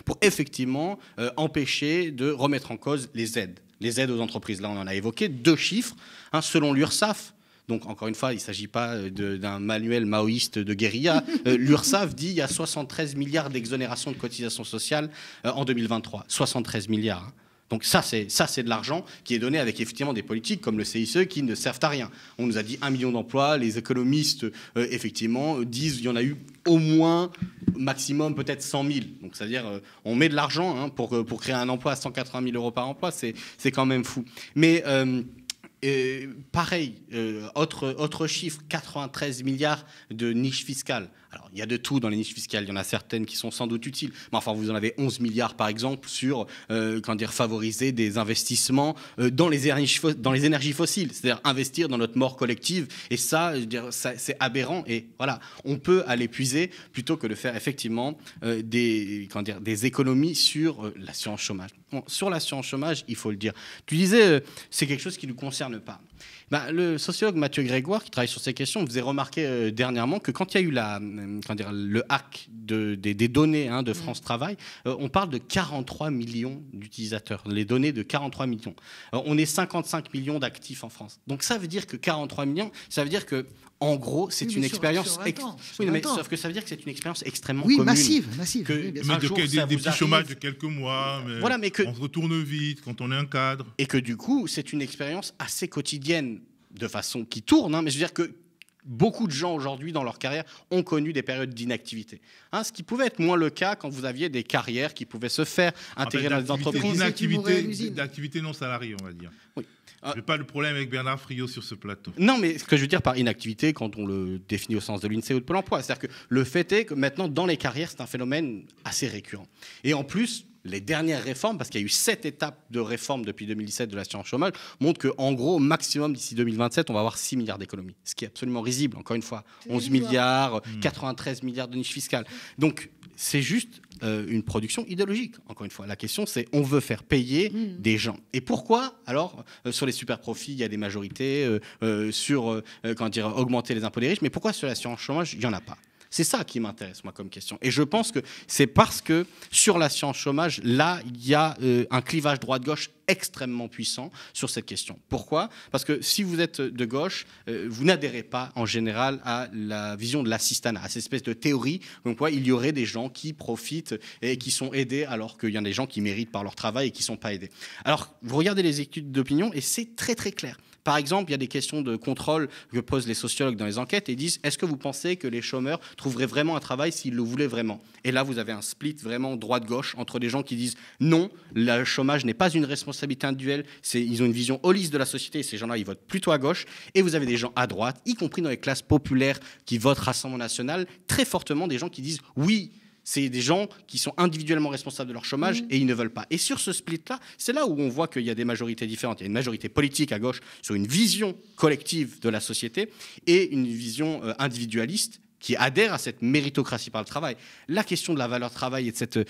pour effectivement euh, empêcher de remettre en cause les aides. Les aides aux entreprises, là on en a évoqué deux chiffres, hein, selon l'URSSAF. Donc, encore une fois, il ne s'agit pas euh, d'un manuel maoïste de guérilla. L'URSAF euh, L'URSSAF dit qu'il y a 73 milliards d'exonérations de cotisations sociales en 2023. 73 milliards. Hein. Donc ça, c'est ça, c'est de l'argent qui est donné avec effectivement des politiques comme le CICE qui ne servent à rien. On nous a dit un million d'emplois, les économistes euh, effectivement euh, disent qu'il y en a eu au moins maximum peut-être 100 000. Donc c'est-à-dire euh, on met de l'argent hein, pour créer un emploi à 180 000 euros par emploi, c'est quand même fou. Mais pareil, autre chiffre, 93 milliards de niches fiscales. Alors, il y a de tout dans les niches fiscales. Il y en a certaines qui sont sans doute utiles. Mais enfin, vous en avez 11 milliards, par exemple, sur quand euh, dire, favoriser des investissements euh, dans, les énergies, fossiles, c'est-à-dire investir dans notre mort collective. Et ça, c'est aberrant. Et voilà, on peut aller puiser plutôt que de faire effectivement euh, des, économies sur l'assurance chômage. Sur sur l'assurance chômage, il faut le dire. Tu disais, c'est quelque chose qui ne nous concerne pas. Bah, le sociologue Mathieu Grégoire, qui travaille sur ces questions, vous remarquer remarqué dernièrement que quand il y a eu euh, le hack des, données hein, de mm. France Travail, euh, on parle de 43 millions d'utilisateurs, les données de 43 millions. Euh, on est 55 millions d'actifs en France. Donc ça veut dire que 43 millions, ça veut dire que en gros, c'est une expérience. sauf que ça veut dire que c'est une expérience extrêmement commune. massive,
massive. Que des,
petits chômages de quelques mois. on se retourne vite quand on est un cadre. Et que du coup, c'est une expérience assez quotidienne de façon qui tourne. Hein, mais je veux dire que beaucoup de gens aujourd'hui dans leur carrière ont connu des périodes d'inactivité. Hein, ce qui pouvait être moins le cas quand vous aviez des carrières qui pouvaient se faire, ah, ben, intégrer dans les entreprises.
D'activité non salariée, on va dire. Oui. Je n'ai pas le problème avec Bernard Friot sur
ce plateau. Non, mais ce que je veux dire par inactivité, quand on le définit au sens de l'INSEE ou de Pôle emploi, c'est-à-dire que le fait est que maintenant, dans les carrières, c'est un phénomène assez récurrent. Et en plus, les dernières réformes, parce qu'il y a eu sept étapes de réforme depuis 2017 de l'assurance chômage, montrent qu'en gros, au maximum d'ici 2027, on va avoir 6 milliards d'économies, ce qui est absolument risible. Encore une fois, 11 hein. milliards, 93 euh, hmm. milliards de niches fiscales. Donc, c'est juste euh, une production idéologique. Encore une fois, la question c'est on veut faire payer hmm. des gens. Et pourquoi alors euh, sur les super profits il y a des majorités sur comment dire augmenter les impôts des riches, mais pourquoi sur l'assurance chômage il n'y en a pas c'est ça qui m'intéresse, moi, comme question. Et je pense que c'est parce que sur la science chômage, là, il y a euh, un clivage droite-gauche extrêmement puissant sur cette question. Pourquoi Parce que si vous êtes de gauche, euh, vous n'adhérez pas en général à la vision de l'assistanat, à cette espèce de théorie comme quoi il y aurait des gens qui profitent et qui sont aidés alors qu'il y a des gens qui méritent par leur travail et qui ne sont pas aidés. Alors, vous regardez les études d'opinion et c'est très très clair. Par exemple, il y a des questions de contrôle que posent les sociologues dans les enquêtes et disent est-ce que vous pensez que les chômeurs trouveraient vraiment un travail s'ils le voulaient vraiment Et là, vous avez un split vraiment droite-gauche entre des gens qui disent non, le chômage n'est pas une responsabilité individuelle, ils ont une vision holiste de la société et ces gens-là, ils votent plutôt à gauche. Et vous avez des gens à droite, y compris dans les classes populaires qui votent Rassemblement national, très fortement des gens qui disent oui c'est des gens qui sont individuellement responsables de leur chômage mm. et ils ne veulent pas. Et sur ce split-là, c'est là où on voit qu'il y a des majorités différentes. Il y a une majorité politique à gauche sur une vision collective de la société et une vision euh, individualiste qui adhèrent à cette méritocratie par le travail. La question de la valeur travail et de cette euh,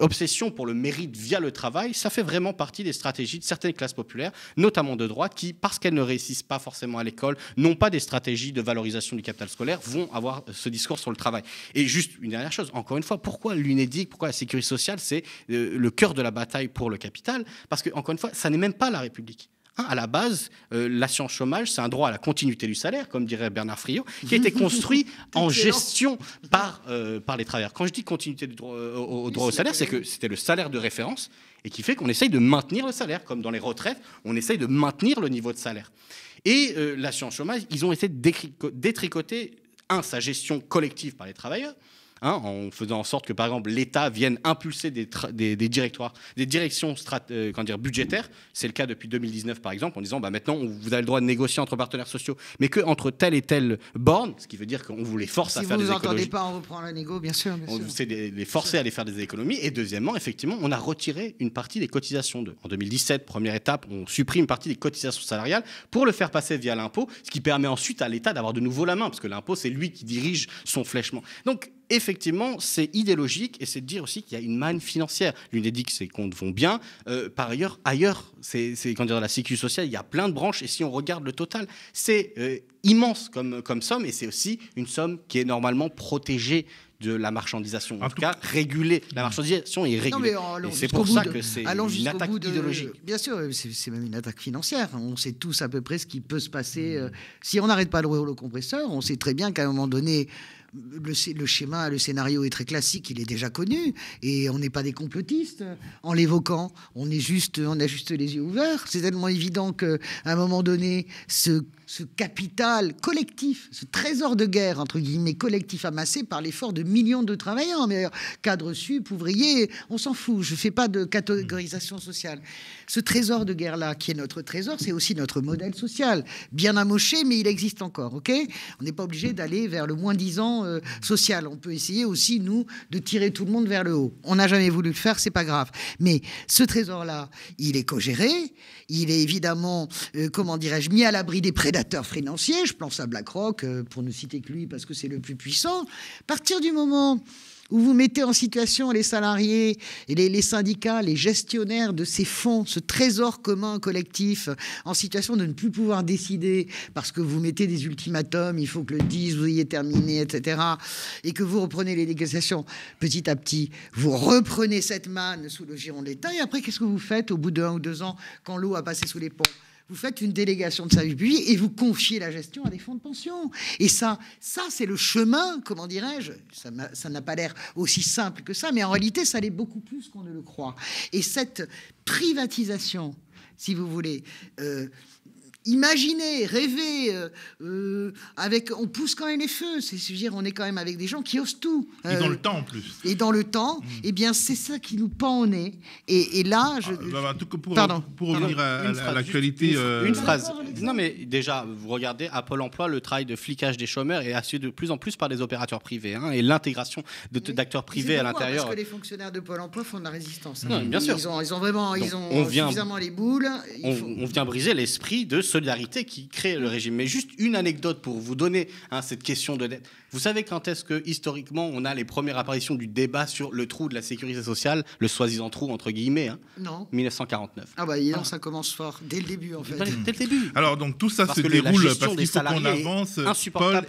obsession pour le mérite via le travail, ça fait vraiment partie des stratégies de certaines classes populaires, notamment de droite, qui, parce qu'elles ne réussissent pas forcément à l'école, n'ont pas des stratégies de valorisation du capital scolaire, vont avoir euh, ce discours sur le travail. Et juste une dernière chose, encore une fois, pourquoi l'UNEDIC, pourquoi la sécurité sociale, c'est euh, le cœur de la bataille pour le capital Parce que, encore une fois, ça n'est même pas la République. Hein, à la base, la euh, l'assurance chômage, c'est un droit à la continuité du salaire, comme dirait Bernard Friot, qui a été construit en gestion euh, par, les travailleurs. Quand je dis continuité du euh, au, droit au salaire, c'est que c'était le salaire de référence et qui fait qu'on essaye de maintenir le salaire, comme dans les retraites, on essaye de maintenir le niveau de salaire. Et l'assurance chômage, ils ont essayé de détricoter, un, sa gestion collective par les travailleurs, Hein, en faisant en sorte que, par exemple, l'État vienne impulser des, directoires, des directions quand euh, dire, budgétaires. C'est le cas depuis 2019, par exemple, en disant bah, maintenant, vous avez le droit de négocier entre partenaires sociaux, mais qu'entre telle et telle borne, ce qui veut dire qu'on vous les force à faire des économies. Si vous entendez
pas, on reprend la négo, bien sûr. on vous
les forcer à aller faire des économies. Et deuxièmement, effectivement, on a retiré une partie des cotisations. De, en 2017, première étape, on supprime une partie des cotisations salariales pour le faire passer via l'impôt, ce qui permet ensuite à l'État d'avoir de nouveau la main, parce que l'impôt, c'est lui qui dirige son flèchement. Donc, effectivement, c'est idéologique et c'est de dire aussi qu'il y a une manne financière. L'une des dix qu'on comptes vont bien. Euh, par ailleurs, ailleurs, c'est quand la sécu sociale, il y a plein de branches et si on regarde le total, c'est euh, immense comme, comme somme et c'est aussi une somme qui est normalement protégée de la marchandisation. En, tout, cas, régulée. la mm. marchandisation est régulée. c'est pour ça que c'est une attaque idéologique.
Bien sûr, c'est même une attaque financière. On sait tous à peu près ce qui peut se passer. Euh, mm. Si on n'arrête pas le rouleau compresseur, on sait très bien qu'à un moment donné, le, schéma, le scénario est très classique, il est déjà connu, et on n'est pas des complotistes en l'évoquant, on, est juste, on a juste les yeux ouverts. C'est tellement évident qu'à un moment donné, ce ce capital collectif, ce trésor de guerre, entre guillemets, collectif amassé par l'effort de millions de travailleurs, mais cadres sup, ouvriers, on s'en fout, je ne fais pas de catégorisation sociale. Ce trésor de guerre-là, qui est notre trésor, c'est aussi notre modèle social, bien amoché, mais il existe encore, ok On n'est pas obligé d'aller vers le moins-disant euh, social, on peut essayer aussi, nous, de tirer tout le monde vers le haut. On n'a jamais voulu le faire, c'est pas grave. Mais ce trésor-là, il est co-géré, il est évidemment, euh, comment dirais-je, mis à l'abri des prédateurs je pense à BlackRock, euh, pour ne citer que lui, parce que c'est le plus puissant, à partir du moment où vous mettez en situation les salariés, et les, les syndicats, les gestionnaires de ces fonds, ce trésor commun collectif, en situation de ne plus pouvoir décider parce que vous mettez des ultimatums, il faut que le 10, vous ayez terminé, etc., et que vous reprenez les négociations petit à petit, vous reprenez cette manne sous le giron de l'État, et après, qu'est-ce que vous faites au bout d'un ou deux ans quand l'eau a passé sous les ponts vous faites une délégation de service public et vous confiez la gestion à des fonds de pension. Et ça, ça c'est le chemin, comment dirais-je, ça n'a pas l'air aussi simple que ça, mais en réalité, ça l'est beaucoup plus qu'on ne le croit. Et cette privatisation, si vous voulez, euh, Imaginez, rêver, euh, euh, avec, on pousse quand même les feux. C'est dire, on est quand même avec des gens qui osent tout. et dans euh, le temps en plus. Et dans le temps, mm. et eh bien c'est ça qui nous pend au nez. Et, là, ah, je. Bah, bah, pour, Pardon. pour revenir
à, l'actualité. Une, phrase. Non mais déjà, vous regardez à Pôle Emploi le travail de flicage des chômeurs est assuré de plus en plus par des opérateurs privés hein, et l'intégration d'acteurs privés à l'intérieur. Parce que les
fonctionnaires de Pôle Emploi font de la résistance. Hein. Non, bien sûr. Ils ont, ils ont vraiment, ils ont suffisamment les boules.
On, on vient briser l'esprit de ce solidarité qui crée le régime. Mais juste une anecdote pour vous donner hein, cette question de dette. Vous savez quand est-ce que, historiquement, on a les premières apparitions du débat sur le trou de la sécurité sociale, le soi-disant trou, entre guillemets hein, Non. 1949.
Ah bah, hier, ça commence fort, dès le début, en fait. dès le début. Alors, donc, tout ça se déroule parce qu'il qu'on avance. Paul et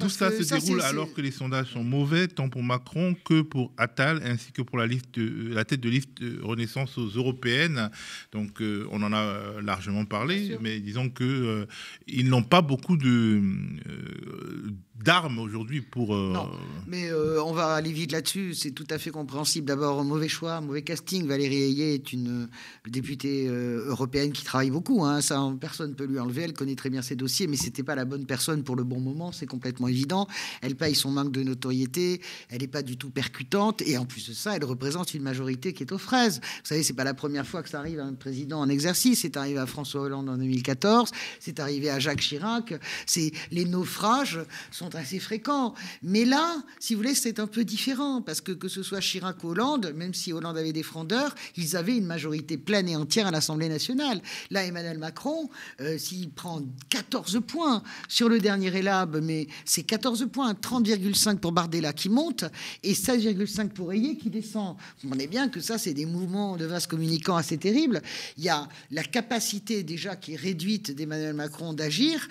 Tout ça se déroule alors que les
sondages sont mauvais, tant pour Macron que pour Attal, ainsi que pour la, liste, euh, la tête de liste euh, Renaissance aux européennes. Donc, euh, on en a largement parlé mais disons qu'ils euh, ils n'ont pas beaucoup de, euh, d'armes aujourd'hui pour. Euh, non,
mais euh, on va aller vite là-dessus. C'est tout à fait compréhensible. D'abord, mauvais choix, mauvais casting. Valérie Ayé est une euh, députée européenne qui travaille beaucoup. Hein. Ça, personne ne peut lui enlever. Elle connaît très bien ses dossiers, mais c'était pas la bonne personne pour le bon moment. C'est complètement évident. Elle paye son manque de notoriété. Elle n'est pas du tout percutante. Et en plus de ça, elle représente une majorité qui est aux fraises. Vous savez, c'est pas la première fois que ça arrive à un président en exercice. C'est arrivé à François Hollande en 2014. C'est arrivé à Jacques Chirac. C'est les naufrages sont assez fréquents. Mais là, si vous voulez, c'est un peu différent, parce que que ce soit Chirac ou Hollande, même si Hollande avait des frondeurs, ils avaient une majorité pleine et entière à l'Assemblée nationale. Là, Emmanuel Macron, euh, s'il prend 14 points sur le dernier élab, mais c'est 14 points, 30,5 pour Bardella qui monte et 16,5 pour Ayer qui descend. On est bien que ça, c'est des mouvements de vases communicants assez terribles. Il y a la capacité déjà qui est réduite d'Emmanuel Macron d'agir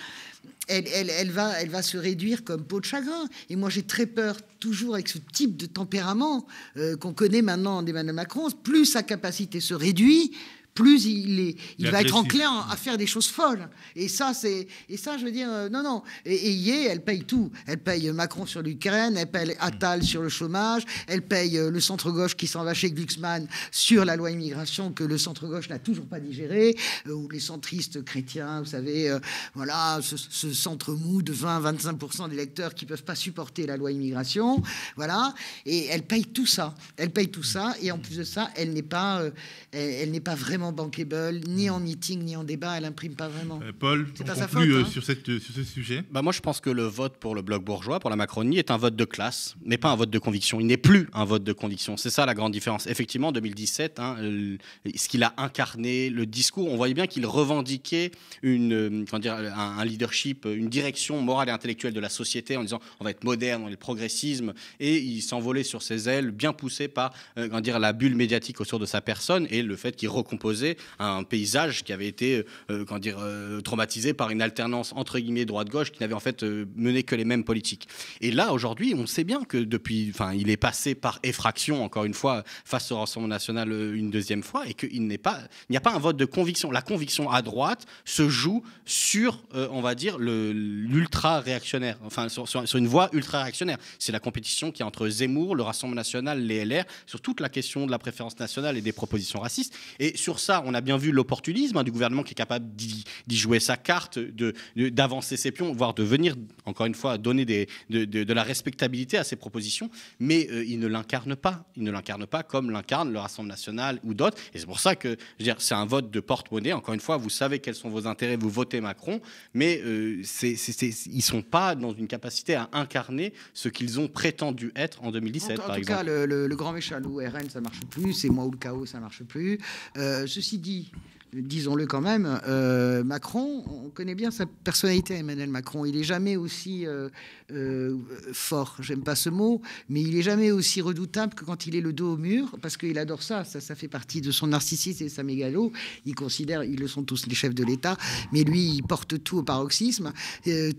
elle, va, elle va se réduire comme peau de chagrin. Et moi, j'ai très peur, toujours avec ce type de tempérament euh, qu'on connaît maintenant d'Emmanuel Macron, plus sa capacité se réduit, plus il, est, il, va être enclin à faire des choses folles. Et ça, c'est, et ça, je veux dire, euh, non, non. Et, et Yé, elle paye tout. Elle paye Macron sur l'Ukraine, elle paye Attal sur le chômage, elle paye euh, le centre-gauche qui s'en va chez Glucksmann sur la loi immigration que le centre-gauche n'a toujours pas digéré. Euh, ou les centristes chrétiens, vous savez, voilà, ce, centre mou de 20-25% des lecteurs qui peuvent pas supporter la loi immigration, voilà. Et elle paye tout ça. Elle paye tout ça. Et en plus de ça, elle n'est pas vraiment en bankable, ni en mm. meeting, ni en débat. Elle imprime pas vraiment. Euh,
Paul,
tu
pas conclut
euh, hein. euh, sur, ce sujet bah Moi, je pense que le vote pour le bloc bourgeois, pour la Macronie, est un vote de classe, mais pas un vote de conviction. Il n'est plus un vote de conviction. C'est ça la grande différence. Effectivement, en 2017, hein, ce qu'il a incarné, le discours, on voyait bien qu'il revendiquait une, un, leadership, une direction morale et intellectuelle de la société en disant on va être moderne, on est progressisme. Et il s'envolait sur ses ailes, bien poussé par dire, la bulle médiatique autour de sa personne et le fait qu'il recomposait un paysage qui avait été euh, euh, dire, euh, traumatisé par une alternance entre guillemets droite-gauche qui n'avait en fait mené que les mêmes politiques. Et là, aujourd'hui, on sait bien que depuis, enfin, il est passé par effraction, encore une fois, face au Rassemblement national une deuxième fois, et qu'il n'est pas, il n'y a pas un vote de conviction. La conviction à droite se joue sur, on va dire, l'ultra-réactionnaire, enfin, sur, sur une voie ultra-réactionnaire. C'est la compétition qui est entre Zemmour, le Rassemblement national, les LR, sur toute la question de la préférence nationale et des propositions racistes. Et sur ça, on a bien vu l'opportunisme hein, du gouvernement qui est capable d'y jouer sa carte, d'avancer de, d'avancer ses pions, voire de venir, encore une fois, donner des, de, de, la respectabilité à ses propositions, mais euh, il ne l'incarne pas. Il ne l'incarne pas comme l'incarne le Rassemblement national ou d'autres. Et c'est pour ça que c'est un vote de porte-monnaie. Encore une fois, vous savez quels sont vos intérêts, vous votez Macron, mais euh, ils ne sont pas dans une capacité à incarner ce qu'ils ont prétendu être en 2017, en, en tout Cas,
le, grand méchant grand RN, ça marche plus. C'est moi ou le chaos, ça marche plus. Euh, ceci dit, disons-le quand même, euh, Macron, on connaît bien sa personnalité, Emmanuel Macron. Il n'est jamais aussi euh, euh, fort, j'aime pas ce mot, mais il n'est jamais aussi redoutable que quand il est le dos au mur, parce qu'il adore ça. ça. fait partie de son narcissisme et sa mégalo. Il considère, ils le sont tous les chefs de l'État, mais lui, il porte tout au paroxysme.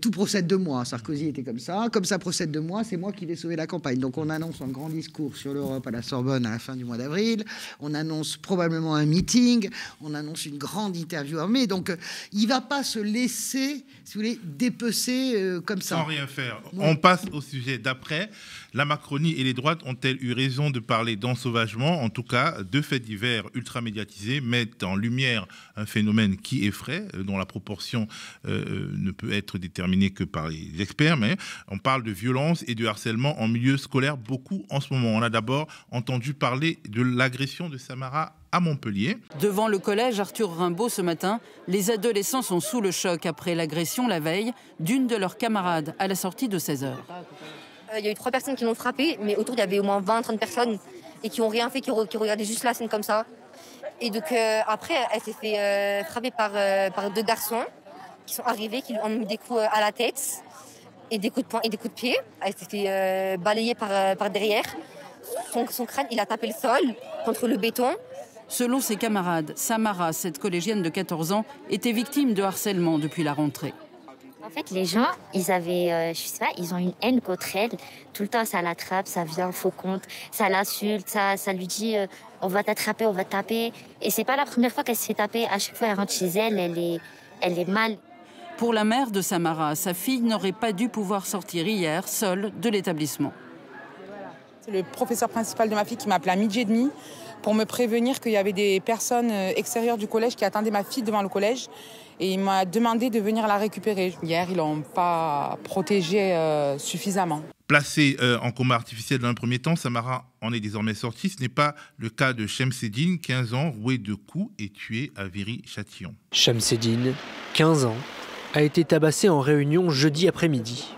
tout procède de moi. Sarkozy était comme ça. Comme ça procède de moi, c'est moi qui vais sauver la campagne. Donc on annonce un grand discours sur l'Europe à la Sorbonne à la fin du mois d'avril. On annonce probablement un meeting. On annonce une grande interview armée. Donc, euh, il va pas se laisser, si vous voulez, dépecer euh, comme ça. Sans rien
faire. On passe au sujet d'après. La Macronie et les droites ont-elles eu raison de parler d'ensauvagement En tout cas, deux faits divers ultra-médiatisés, mettent en lumière un phénomène qui effraie, euh, dont la proportion euh, euh, ne peut être déterminée que par les experts, mais on parle de violence et de harcèlement en milieu scolaire beaucoup en ce moment. On a d'abord entendu parler de l'agression de Samara à Montpellier.
Devant le collège Arthur Rimbaud ce matin, les adolescents sont sous le choc après l'agression la veille d'une de leurs camarades à la sortie de 16 h euh, il y a eu trois personnes
qui l'ont frappé, mais autour, il y avait au moins 20, 30 personnes et qui ont rien fait, qui, regardaient juste la scène comme ça. Et donc euh, après, elle s'est fait euh, frapper par, par deux garçons qui sont arrivés, qui lui ont mis des coups à la tête et des coups de poing et des coups de pied. Elle s'est fait balayer par, par derrière. son, crâne, il a tapé le sol contre le béton.
Selon ses camarades, Samara, cette collégienne de 14 ans, était victime de harcèlement depuis la rentrée.
En fait, les gens, ils avaient, euh, je sais pas, ils ont une haine contre elle. Tout le temps,
ça l'attrape, ça vient, faux compte, ça l'insulte, ça, ça lui dit, euh, on va t'attraper, on va te taper.
Et c'est pas la première fois qu'elle se fait taper. À chaque fois, elle rentre chez elle, elle est, elle est mal. Pour la mère de Samara, sa fille n'aurait pas dû pouvoir sortir hier, seule, de l'établissement. C'est le professeur principal de ma fille qui m'a appelé à midi et demi pour me prévenir qu'il y avait des personnes euh, extérieures du collège qui attendaient ma fille devant le collège et il m'a demandé de venir la récupérer. Hier, ils l'ont pas protégée euh, suffisamment.
Placée euh, en coma artificiel dans un premier temps, Samara en est désormais sortie. Ce n'est pas le cas de Chemsedine, 15 ans, roué de coups et tué à Viry-Châtillon. Chemsedine, 15 ans, a été tabassé en réunion jeudi après-midi.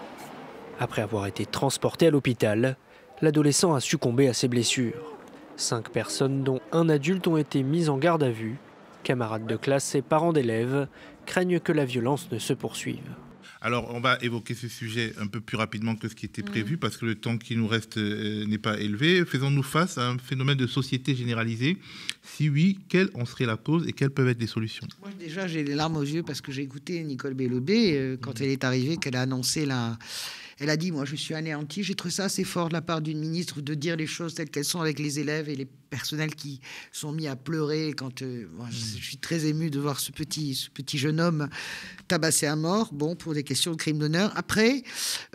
Après avoir été transporté à l'hôpital, l'adolescent a succombé à ses blessures. Cinq personnes, dont un adulte, ont été mises en garde à vue. Camarades de classe et parents d'élèves craignent que la violence ne se poursuive. Alors, on va évoquer ce sujet un peu plus rapidement que ce qui était prévu, mmh. parce que le temps qui nous reste euh, n'est pas élevé. Faisons-nous face à un phénomène de société généralisée Si oui, quelle en serait la cause et quelles peuvent être les solutions
Moi, déjà, j'ai les larmes aux yeux parce que j'ai écouté Nicole Bellobé euh, quand mmh. elle est arrivée, qu'elle a annoncé la elle a dit, moi, je suis anéantie. J'ai trouvé ça assez fort de la part d'une ministre de dire les choses telles qu'elles sont avec les élèves et les personnels qui sont mis à pleurer. Quand euh, je, mm. suis très ému de voir ce petit, ce petit jeune homme tabassé à mort. Bon, pour des questions de crime d'honneur. Après,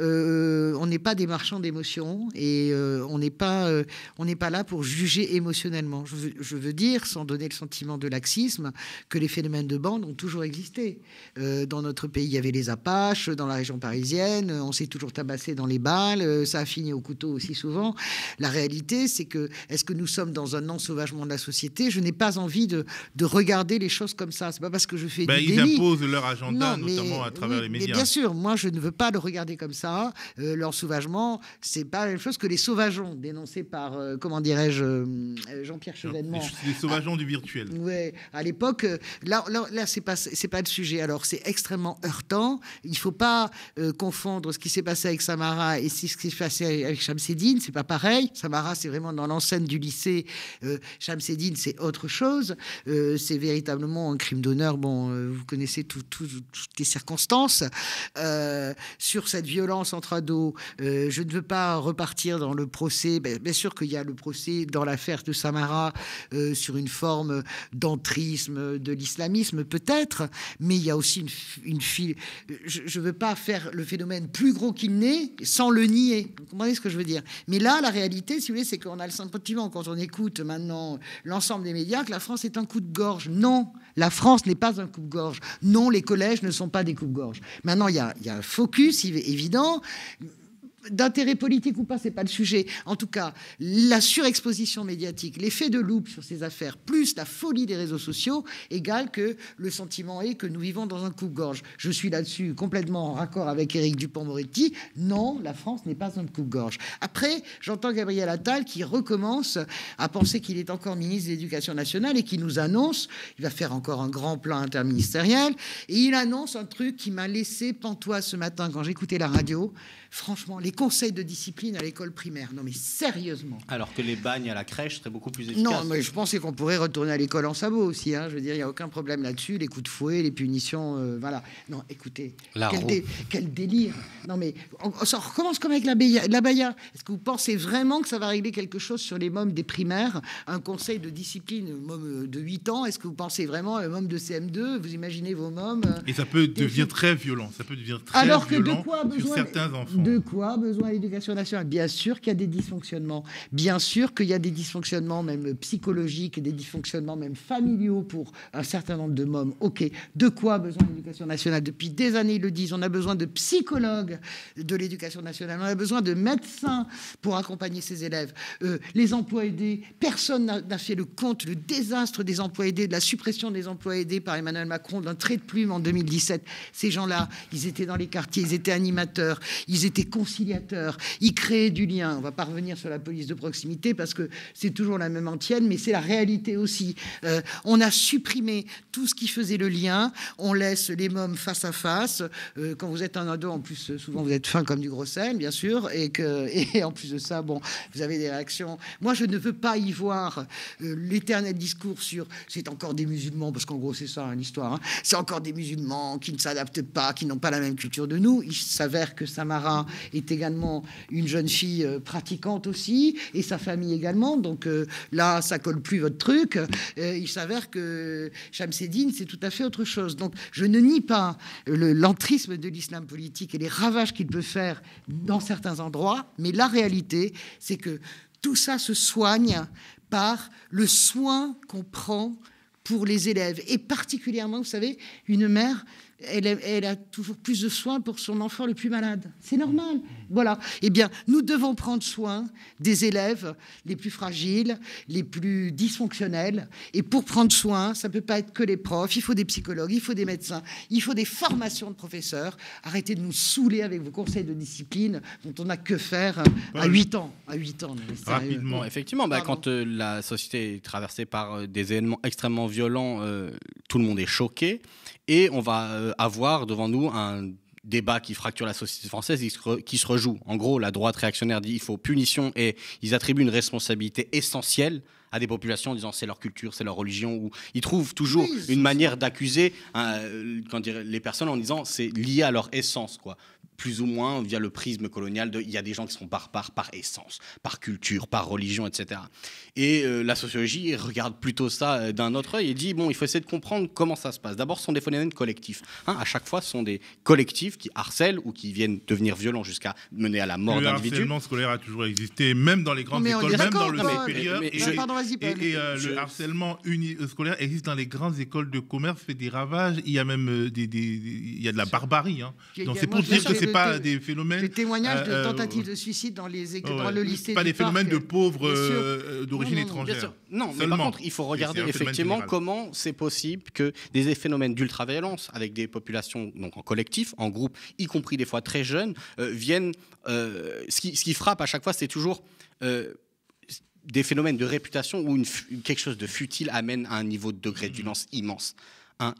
euh, on n'est pas des marchands d'émotions et euh, on n'est pas, on n'est pas là pour juger émotionnellement. Je veux, je veux, dire, sans donner le sentiment de laxisme, que les phénomènes de bande ont toujours existé. dans notre pays, il y avait les Apaches. Dans la région parisienne, on s'est toujours tabassés dans les balles, euh, ça a fini au couteau aussi souvent. La réalité, c'est que est-ce que nous sommes dans un ensauvagement de la société Je n'ai pas envie de, de, regarder les choses comme ça. C'est pas parce que je fais ben, du Ils imposent leur agenda, notamment à travers les médias. Mais bien sûr, moi, je ne veux pas le regarder comme ça. Euh, leur sauvagement, c'est pas la même chose que les sauvageons dénoncés par, euh, comment dirais-je, Jean-Pierre Chevènement. Les, les sauvageons du virtuel. Ah, ouais, à l'époque, là, là, c'est pas, pas le sujet. Alors, c'est extrêmement heurtant. Il faut pas confondre ce qui s'est passé avec Samara et ce qui s'est passé avec Shamseddin, c'est pas pareil. Samara, c'est vraiment dans l'enceinte du lycée. Euh, c'est autre chose. Euh, c'est véritablement un crime d'honneur. Bon, euh, vous connaissez toutes les circonstances. Euh, sur cette violence entre ados, je ne veux pas repartir dans le procès. Ben, bien, sûr qu'il y a le procès dans l'affaire de Samara sur une forme d'entrisme, de l'islamisme, peut-être, mais il y a aussi une, une file. Je ne veux pas faire le phénomène plus gros qu'il né sans le nier. Vous comprenez ce que je veux dire Mais là, la réalité, si vous voulez, c'est qu'on a le sentiment, quand on écoute maintenant l'ensemble des médias, que la France est un coup de gorge. Non, la France n'est pas un coup de gorge Non, les collèges ne sont pas des de gorge. Maintenant, il y, a, il y, a un focus évident d'intérêt politique ou pas, c'est pas le sujet. En tout cas, la surexposition médiatique, l'effet de loupe sur ces affaires, plus la folie des réseaux sociaux, égale que le sentiment est que nous vivons dans un coup de gorge Je suis là-dessus complètement en raccord avec Éric Dupont-Moretti. Non, la France n'est pas un coup de gorge Après, j'entends Gabriel Attal qui recommence à penser qu'il est encore ministre de l'Éducation nationale et qui nous annonce, il va faire encore un grand plan interministériel, et il annonce un truc qui m'a laissé pantois ce matin quand j'écoutais la radio. Franchement, les conseil de discipline à l'école primaire. Non, mais sérieusement.
Alors que les bagnes à la crèche seraient beaucoup plus efficaces. Non, mais
je pensais qu'on pourrait retourner à l'école en sabot aussi. Hein. Je veux dire, il n'y a aucun problème là-dessus. Les coups de fouet, les punitions, euh, voilà. Non, écoutez, quel, quel, délire. Non, mais on, on recommence comme avec la baïa. Est-ce que vous pensez vraiment que ça va régler quelque chose sur les mômes des primaires Un conseil de discipline, de 8 ans, est-ce que vous pensez vraiment, le môme de CM2, vous imaginez vos mômes euh,
Et ça peut devenir très violent. Ça peut devenir très Alors que de quoi besoin, De
quoi besoin à l'éducation nationale. Bien sûr qu'il y a des dysfonctionnements. Bien sûr qu'il y a des dysfonctionnements même psychologiques, des dysfonctionnements même familiaux pour un certain nombre de mômes. OK. De quoi a besoin l'éducation nationale Depuis des années, ils le disent. On a besoin de psychologues de l'éducation nationale. On a besoin de médecins pour accompagner ces élèves. Euh, les emplois aidés, personne n'a fait le compte, le désastre des emplois aidés, de la suppression des emplois aidés par Emmanuel Macron d'un trait de plume en 2017. Ces gens-là, ils étaient dans les quartiers, ils étaient animateurs, ils étaient conciliateurs il crée du lien. On va pas revenir sur la police de proximité parce que c'est toujours la même antienne, mais c'est la réalité aussi. Euh, on a supprimé tout ce qui faisait le lien. On laisse les mômes face à face. Euh, quand vous êtes un ado, en plus, souvent vous êtes fin comme du gros sel, bien sûr, et que et en plus de ça, bon, vous avez des réactions. Moi, je ne veux pas y voir euh, l'éternel discours sur c'est encore des musulmans, parce qu'en gros, c'est ça hein, l'histoire. Hein. C'est encore des musulmans qui ne s'adaptent pas, qui n'ont pas la même culture de nous. Il s'avère que Samara était également une jeune fille euh, pratiquante aussi, et sa famille également. Donc euh, là, ça colle plus votre truc. Euh, il s'avère que Shamseddin, c'est tout à fait autre chose. Donc je ne nie pas le le, de l'islam politique et les ravages qu'il peut faire dans certains endroits, mais la réalité, c'est que tout ça se soigne par le soin qu'on prend pour les élèves, et particulièrement, vous savez, une mère elle, a toujours plus de soins pour son enfant le plus malade. C'est normal. Voilà. Eh bien, nous devons prendre soin des élèves les plus fragiles, les plus dysfonctionnels. Et pour prendre soin, ça ne peut pas être que les profs. Il faut des psychologues, il faut des médecins, il faut des formations de professeurs. Arrêtez de nous saouler avec vos conseils de discipline dont on n'a que faire à 8 bah ans. À 8 ans. Rapidement, effectivement.
Bah, quand euh, la société est traversée par euh, des événements extrêmement violents, euh, tout le monde est choqué et on va euh, avoir devant nous un débat qui fracture la société française qui se, rejoue. En gros, la droite réactionnaire dit il faut punition et ils attribuent une responsabilité essentielle à des populations en disant c'est leur culture, c'est leur religion, ou ils trouvent toujours une manière d'accuser euh, les personnes en disant c'est lié à leur essence. Quoi plus ou moins via le prisme colonial de il y a des gens qui sont barbares par essence, par culture, par religion, etc. Et euh, la sociologie regarde plutôt ça euh, d'un autre œil et dit bon, il faut essayer de comprendre comment ça se passe. D'abord, ce sont des phénomènes collectifs. Hein. à chaque fois, ce sont des collectifs qui harcèlent ou qui viennent devenir violents jusqu'à mener à la mort individu. Le harcèlement
scolaire a toujours existé, même dans les grandes écoles, même dans le hein. supérieur. Et, euh, le harcèlement uni scolaire existe dans les grandes écoles de commerce, fait des ravages. Il y a même des, il y a de la barbarie. Hein. Donc c'est pour dire que c'est pas des phénomènes. Des témoignages de euh, euh, tentatives
de suicide dans, les, dans le lycée. Pas des phénomènes de pauvres euh, d'origine étrangère. Non, mais par contre, il faut regarder effectivement
comment c'est possible que des phénomènes d'ultra-violence avec des populations donc en collectif, en groupe, y compris des fois très jeunes, viennent. ce, qui, ce, qui, frappe à chaque fois, c'est toujours. des phénomènes de réputation où une, quelque chose de futile amène à un niveau de degré mmh. d'urgence immense.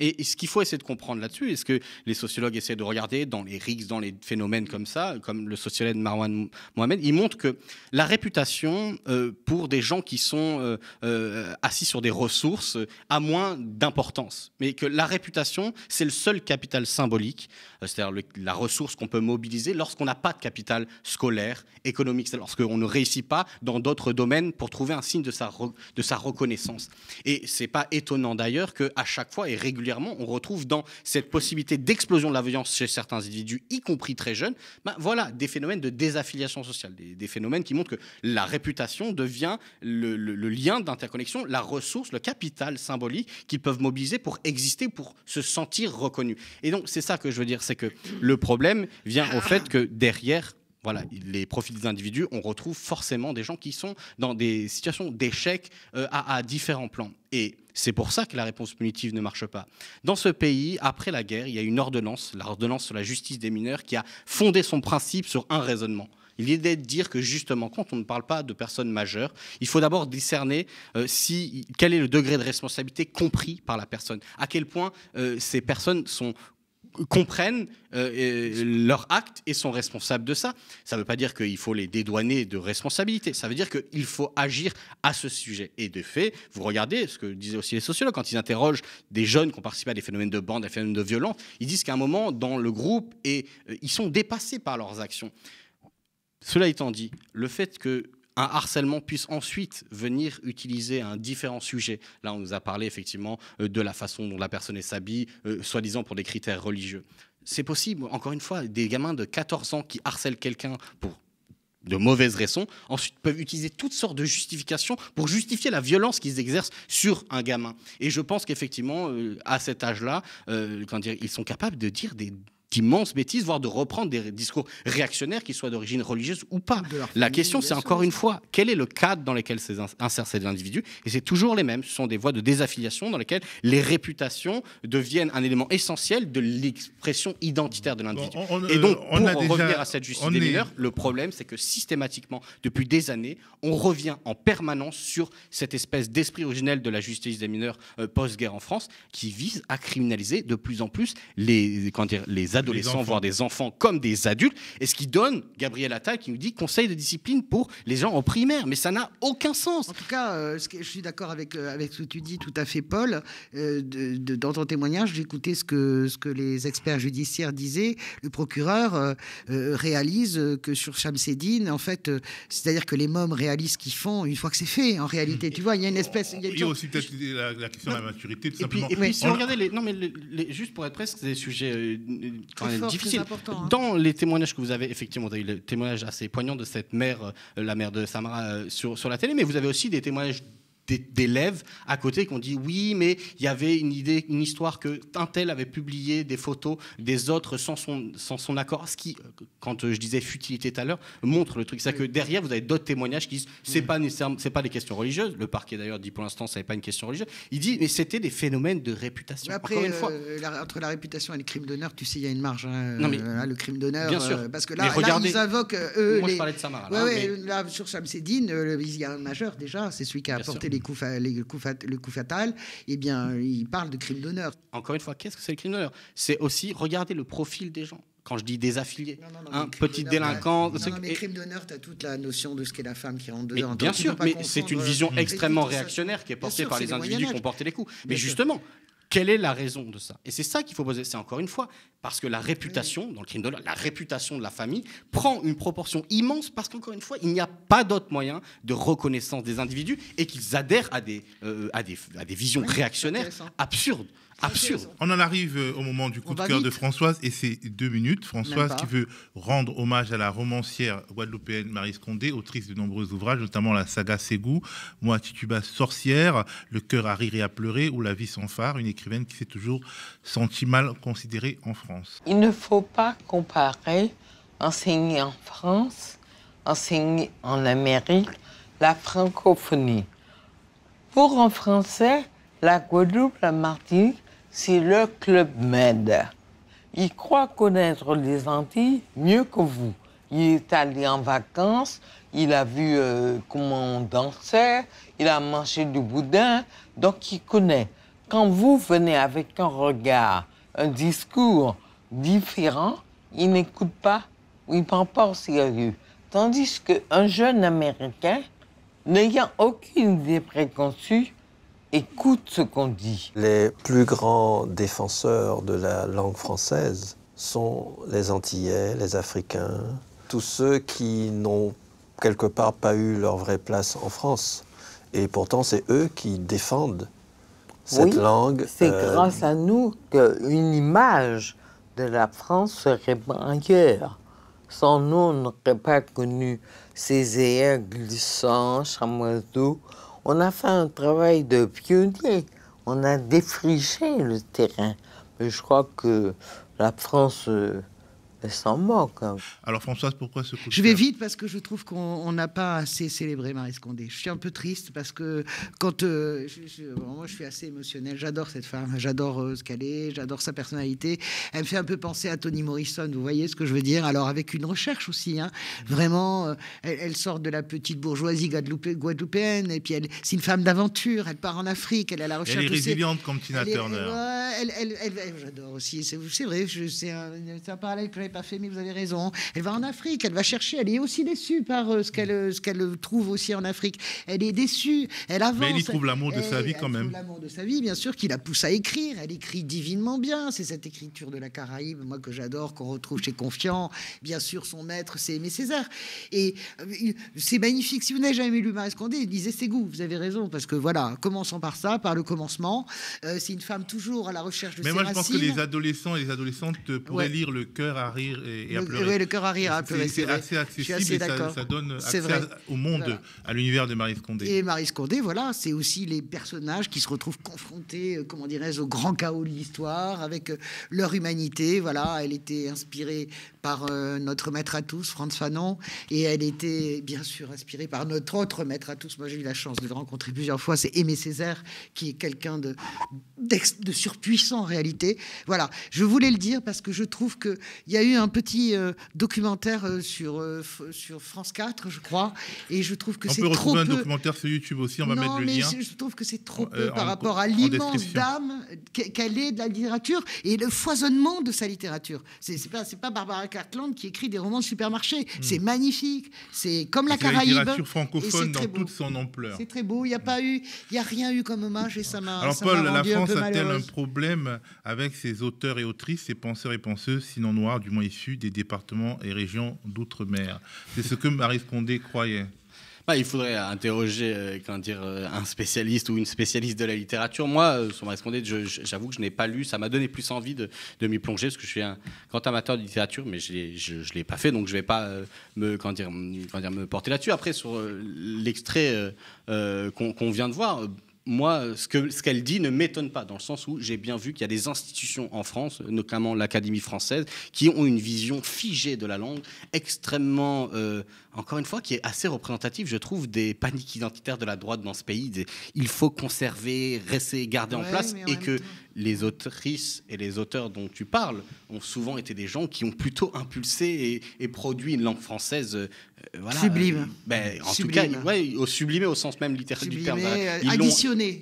Et, ce qu'il faut essayer de comprendre là-dessus, et ce que les sociologues essaient de regarder dans les RICS, dans les phénomènes comme ça, comme le sociologue Marwan Mohamed, il montre que la réputation euh, pour des gens qui sont euh, euh, assis sur des ressources a moins d'importance. Mais que la réputation, c'est le seul capital symbolique, c'est-à-dire la ressource qu'on peut mobiliser lorsqu'on n'a pas de capital scolaire, économique, lorsqu'on ne réussit pas dans d'autres domaines pour trouver un signe de sa, de sa reconnaissance. Et c'est pas étonnant d'ailleurs qu'à chaque fois, et régulièrement, on retrouve dans cette possibilité d'explosion de la violence chez certains individus, y compris très jeunes, ben voilà, des phénomènes de désaffiliation sociale, des, phénomènes qui montrent que la réputation devient le, le lien d'interconnexion, la ressource, le capital symbolique qu'ils peuvent mobiliser pour exister, pour se sentir reconnus. Et donc, c'est ça que je veux dire, c'est que le problème vient au fait que derrière, voilà, mmh. les profils des individus, on retrouve forcément des gens qui sont dans des situations d'échec euh, à, différents plans. Et c'est pour ça que la réponse punitive ne marche pas. Dans ce pays, après la guerre, il y a une ordonnance, l'ordonnance sur la justice des mineurs, qui a fondé son principe sur un raisonnement. Il est de dire que justement, quand on ne parle pas de personnes majeures, il faut d'abord discerner euh, si, quel est le degré de responsabilité compris par la personne, à quel point euh, ces personnes sont comprennent euh, leur acte et sont responsables de ça. Ça ne veut pas dire qu'il faut les dédouaner de responsabilité. Ça veut dire qu'il faut agir à ce sujet. Et de fait, vous regardez ce que disaient aussi les sociologues quand ils interrogent des jeunes qui ont participé à des phénomènes de bande, des phénomènes de violence. Ils disent qu'à un moment, dans le groupe, euh, ils sont dépassés par leurs actions. Cela étant dit, le fait que un harcèlement puisse ensuite venir utiliser un différent sujet. Là, on nous a parlé effectivement euh, de la façon dont la personne s'habille, euh, soi-disant pour des critères religieux. C'est possible, encore une fois, des gamins de 14 ans qui harcèlent quelqu'un pour de mauvaises raisons, ensuite peuvent utiliser toutes sortes de justifications pour justifier la violence qu'ils exercent sur un gamin. Et je pense qu'effectivement, euh, à cet âge-là, ils sont capables de dire des d'immenses bêtises, voire de reprendre des discours réactionnaires, qu'ils soient d'origine religieuse ou pas. La question, c'est encore une fois, quel est le cadre dans lequel s'insèrent ces individus Et c'est toujours les mêmes. Ce sont des voies de désaffiliation dans lesquelles les réputations deviennent un élément essentiel de l'expression identitaire de l'individu. Et donc, euh, on pour revenir à cette justice des mineurs, le problème, c'est que systématiquement, depuis des années, on revient en permanence sur cette espèce d'esprit originel de la justice des mineurs euh, post-guerre en France, qui vise à criminaliser de plus en plus les, quand dire, les adolescents, voire des enfants comme des adultes. Et ce qui donne Gabriel Attal qui nous dit conseil de discipline pour
les gens en primaire. Mais ça n'a aucun sens. En tout cas, euh, je suis d'accord avec, euh, avec ce que tu dis tout à fait, Paul. Euh, dans ton témoignage, j'écoutais ce que, ce que les experts judiciaires disaient. Le procureur réalise que sur Sédine, en fait, c'est-à-dire que les mômes réalisent ce qu'ils font une fois que c'est fait. En réalité, tu vois, il y a une espèce. aussi
la, question de la maturité, tout les, mais juste pour être presque des sujets difficile. Hein. Dans les témoignages que vous avez, effectivement, vous avez eu le témoignage assez poignant de cette mère, euh, la mère de Samara, euh, sur, sur la télé, mais vous avez aussi des témoignages d'élèves à côté qui ont dit oui, mais il y avait une idée, une histoire que un tel avait publié des photos des autres sans son, sans son accord. Ce qui, euh, quand euh, je disais futilité tout à l'heure, montre le truc. C'est-à-dire que derrière, vous avez d'autres témoignages qui disent c'est pas nécessairement, c'est pas des questions religieuses. Le parquet d'ailleurs dit pour l'instant, ça n'est pas une question religieuse. Il dit mais c'était des phénomènes de réputation.
Mais après, une fois, euh, entre la réputation et le crime d'honneur, tu sais, il y a une marge. Hein, non mais, hein, le crime d'honneur. Bien sûr. parce que là, regardez, ils invoquent eux. Moi, je parlais de Samara. Hein, sur Sam Sédine, il y a un majeur déjà. C'est celui qui a apporté les les coups, le coup fatal, eh bien, il parle de crime d'honneur. Encore une fois, qu'est-ce que c'est le crime d'honneur C'est aussi regarder le profil des gens
quand je dis désaffilié, un petit délinquant. mais
crime d'honneur, tu as toute la notion de ce qu'est la femme qui rentre dedans. bien sûr, mais c'est une vision euh, extrêmement réactionnaire qui est portée par les individus qui ont
porté les coups. Mais justement, quelle est la raison de ça Et c'est ça qu'il faut poser. C'est encore une fois parce que la réputation, dans le crime de la réputation de la famille prend une proportion immense parce qu'encore une fois, il n'y a pas d'autre moyen de reconnaissance des individus et qu'ils adhèrent à des, euh, à des, visions réactionnaires absurdes absurde.
On en arrive euh, au moment du coup de cœur de Françoise et c'est deux minutes. Françoise qui veut rendre hommage à la romancière guadeloupéenne Marie Scondé, autrice de nombreux ouvrages, notamment la saga Ségou, Moi Tituba sorcière, Le cœur à rire et à pleurer ou La vie sans phare, une écrivaine qui s'est toujours sentie mal considérée en France.
Il ne faut pas comparer enseigner en France, enseigner en Amérique, la francophonie. Pour un français, la Guadeloupe, la Martinique c'est le Club Med. Il croit connaître les Antilles mieux que vous. Il est allé en vacances, il a vu euh, comment on dansait, il a mangé du boudin, donc il connaît. Quand vous venez avec un regard, un discours différent, il n'écoute pas, ou il ne prend pas au sérieux. Tandis qu'un jeune Américain, n'ayant aucune idée préconçue, écoute ce qu'on
dit. Les plus grands défenseurs de la langue française sont les Antillais, les Africains, tous ceux qui n'ont quelque part
pas eu leur vraie place en France. Et pourtant, c'est eux qui défendent
cette langue. C'est euh, grâce
à nous qu'une image de la France serait bien Sans nous, on n'aurait pas connu ces Césaire, Glissant, doux on a fait un travail de pionnier. On a défriché le terrain. Mais je crois que la France euh, elle s'en moque. Hein.
Alors Françoise, pourquoi ce coup
Je vais vite parce que je trouve qu'on n'a pas assez célébré Marie Scondé. Je suis un peu triste parce que quand euh, je, moi je suis assez émotionnel, j'adore cette femme, j'adore euh, ce qu'elle est, j'adore sa personnalité. Elle me fait un peu penser à Toni Morrison, vous voyez ce que je veux dire Alors avec une recherche aussi, hein. vraiment, euh, elle, sort de la petite bourgeoisie guadeloupéenne et puis elle, c'est une femme d'aventure. Elle part en Afrique, elle a la recherche. Elle est résiliente comme Tina Turner. Elle, j'adore aussi. C'est, vrai, c'est un, parallèle pas fait, mais vous avez raison. Elle va en Afrique, elle va chercher, elle est aussi déçue par euh, ce qu'elle euh, ce qu'elle trouve aussi en Afrique. Elle est déçue, elle avance. Mais elle y trouve l'amour de sa vie quand même. L'amour de sa vie, bien sûr, qui la pousse à écrire. Elle écrit divinement bien. C'est cette écriture de la Caraïbe, moi que j'adore, qu'on retrouve chez Confiant. Bien sûr, son maître, c'est Aimé Césaire. Et euh, c'est magnifique. Si vous n'avez jamais lu Marie Condé, disait ses goûts. Vous avez raison, parce que voilà, commençons par ça, par le commencement. c'est une femme toujours à la recherche de Mais moi, je pense que les
adolescents et les adolescentes pourraient lire Le cœur à et, à pleurer. le cœur à rire C'est assez accessible ça, donne accès au monde, à l'univers de Marie Scondé. Et
Marie Scondé, voilà, c'est aussi les personnages qui se retrouvent confrontés, euh, comment dirais-je, au grand chaos de l'histoire, avec euh, leur humanité. Voilà, elle était inspirée par euh, notre maître à tous, Franz Fanon, et elle était bien sûr inspirée par notre autre maître à tous. Moi, j'ai eu la chance de le rencontrer plusieurs fois, c'est Aimé Césaire, qui est quelqu'un de, de surpuissant en réalité. Voilà, je voulais le dire parce que je trouve qu'il y a un petit euh, documentaire euh, sur, euh, sur France 4, je crois, et je trouve que c'est trop peu. retrouver un documentaire
sur YouTube aussi, on va mettre le lien. Je, je
trouve que c'est trop peu par rapport à l'immense dame qu'elle est de la littérature et le foisonnement de sa littérature. C'est pas, pas Barbara Cartland qui écrit des romans de supermarché. Hmm. C'est magnifique. C'est comme la Caraïbe. La littérature francophone dans toute
son ampleur. C'est
très beau. Il n'y a pas eu, il y a rien eu comme hommage et ça m'a. Alors Paul, la France a-t-elle un
problème avec ses auteurs et autrices, ses penseurs et penseuses, sinon noirs, du monde issus des départements et régions d'outre-mer. C'est ce que Marie Condé croyait.
Bah, il faudrait interroger quand euh, dire, euh, un spécialiste ou une spécialiste de la littérature. Moi, euh, sur Marie Condé, j'avoue que je n'ai pas lu. Ça m'a donné plus envie de, m'y plonger parce que je suis un grand amateur de littérature, mais je ne l'ai pas fait, donc je ne vais pas me, quand dire, me porter là-dessus. Après, sur l'extrait qu'on vient de voir, moi, euh, ce qu'elle ce qu'elle dit ne m'étonne pas, dans le sens où j'ai bien vu qu'il y a des institutions en France, notamment l'Académie française, qui ont une vision figée de la langue, extrêmement, euh, encore une fois, qui est assez représentative, je trouve, des paniques identitaires de la droite dans ce pays. il faut conserver, rester, garder en place, et que les autrices et les auteurs dont tu parles ont souvent été des gens qui ont plutôt impulsé et, produit une langue française. Euh, euh, sublime. Euh, ben, en tout cas, ouais, au sublimé au sens même littéraire du terme. Ils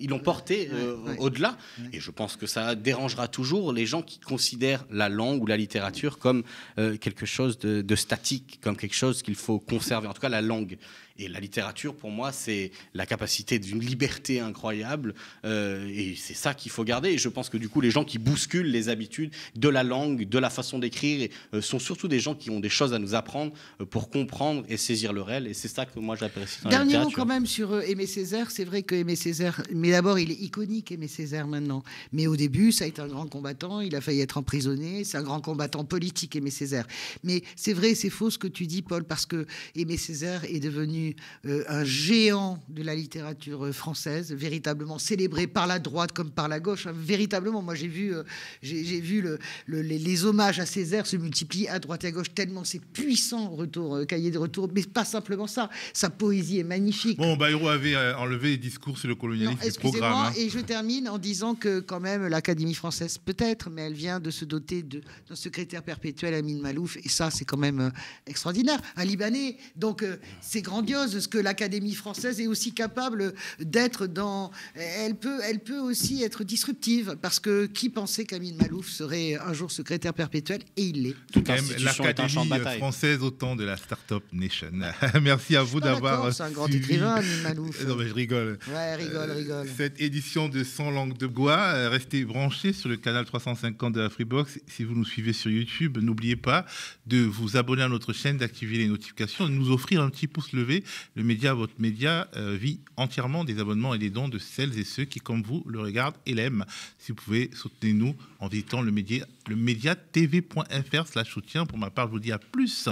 Ils l'ont porté au-delà. Et je pense que ça dérangera toujours les gens qui considèrent la langue ou la littérature comme quelque chose de statique, comme quelque chose qu'il faut conserver. En tout cas, la langue. Et la littérature, pour moi, c'est la capacité d'une liberté incroyable. Euh, et c'est ça qu'il faut garder. Et je pense que du coup, les gens qui bousculent les habitudes de la langue, de la façon d'écrire, euh, sont surtout des gens qui ont des choses à nous apprendre euh, pour comprendre et saisir le réel. Et c'est ça que moi, j'apprécie. Dernier mot quand
même sur Aimé Césaire. C'est vrai que Aimé Césaire, mais d'abord, il est iconique, Aimé Césaire, maintenant. Mais au début, ça a été un grand combattant. Il a failli être emprisonné. C'est un grand combattant politique, Aimé Césaire. Mais c'est vrai, c'est faux ce que tu dis, Paul, parce que Aimé Césaire est devenu euh, un géant de la littérature euh, française, véritablement célébré par la droite comme par la gauche. Hein, véritablement, moi j'ai vu, euh, j'ai vu les, hommages à Césaire se multiplier à droite et à gauche tellement c'est puissant, retour, cahier de retour, mais pas simplement ça. Sa poésie est magnifique. Bon,
Bayrou avait enlevé les discours sur le colonialisme du programme. Hein. Et
je termine en disant que quand même l'Académie française peut-être, mais elle vient de se doter d'un secrétaire perpétuel, Amine Malouf, et ça c'est quand même extraordinaire. Un Libanais, donc c'est grandiose de ce que l'Académie française est aussi capable d'être dans. Elle peut, elle peut aussi être disruptive parce que qui pensait qu'Amine Malouf serait un jour secrétaire perpétuel et il l'est. Tout même, l'Académie
française autant de la start-up Nation. Merci à vous d'avoir. un grand Non mais je rigole. Euh, rigole. Cette édition de 100 langues de bois, euh, restez branchés sur le canal 350 de la Freebox. Si vous nous suivez sur YouTube, n'oubliez pas de vous abonner à notre chaîne, d'activer les notifications, de nous offrir un petit pouce levé le média, votre média, euh, vit entièrement des abonnements et des dons de celles et ceux qui, comme vous, le regardent et l'aiment. Si vous pouvez, soutenez-nous en visitant le média, le tv.fr slash soutien. Pour ma part, je vous dis à plus.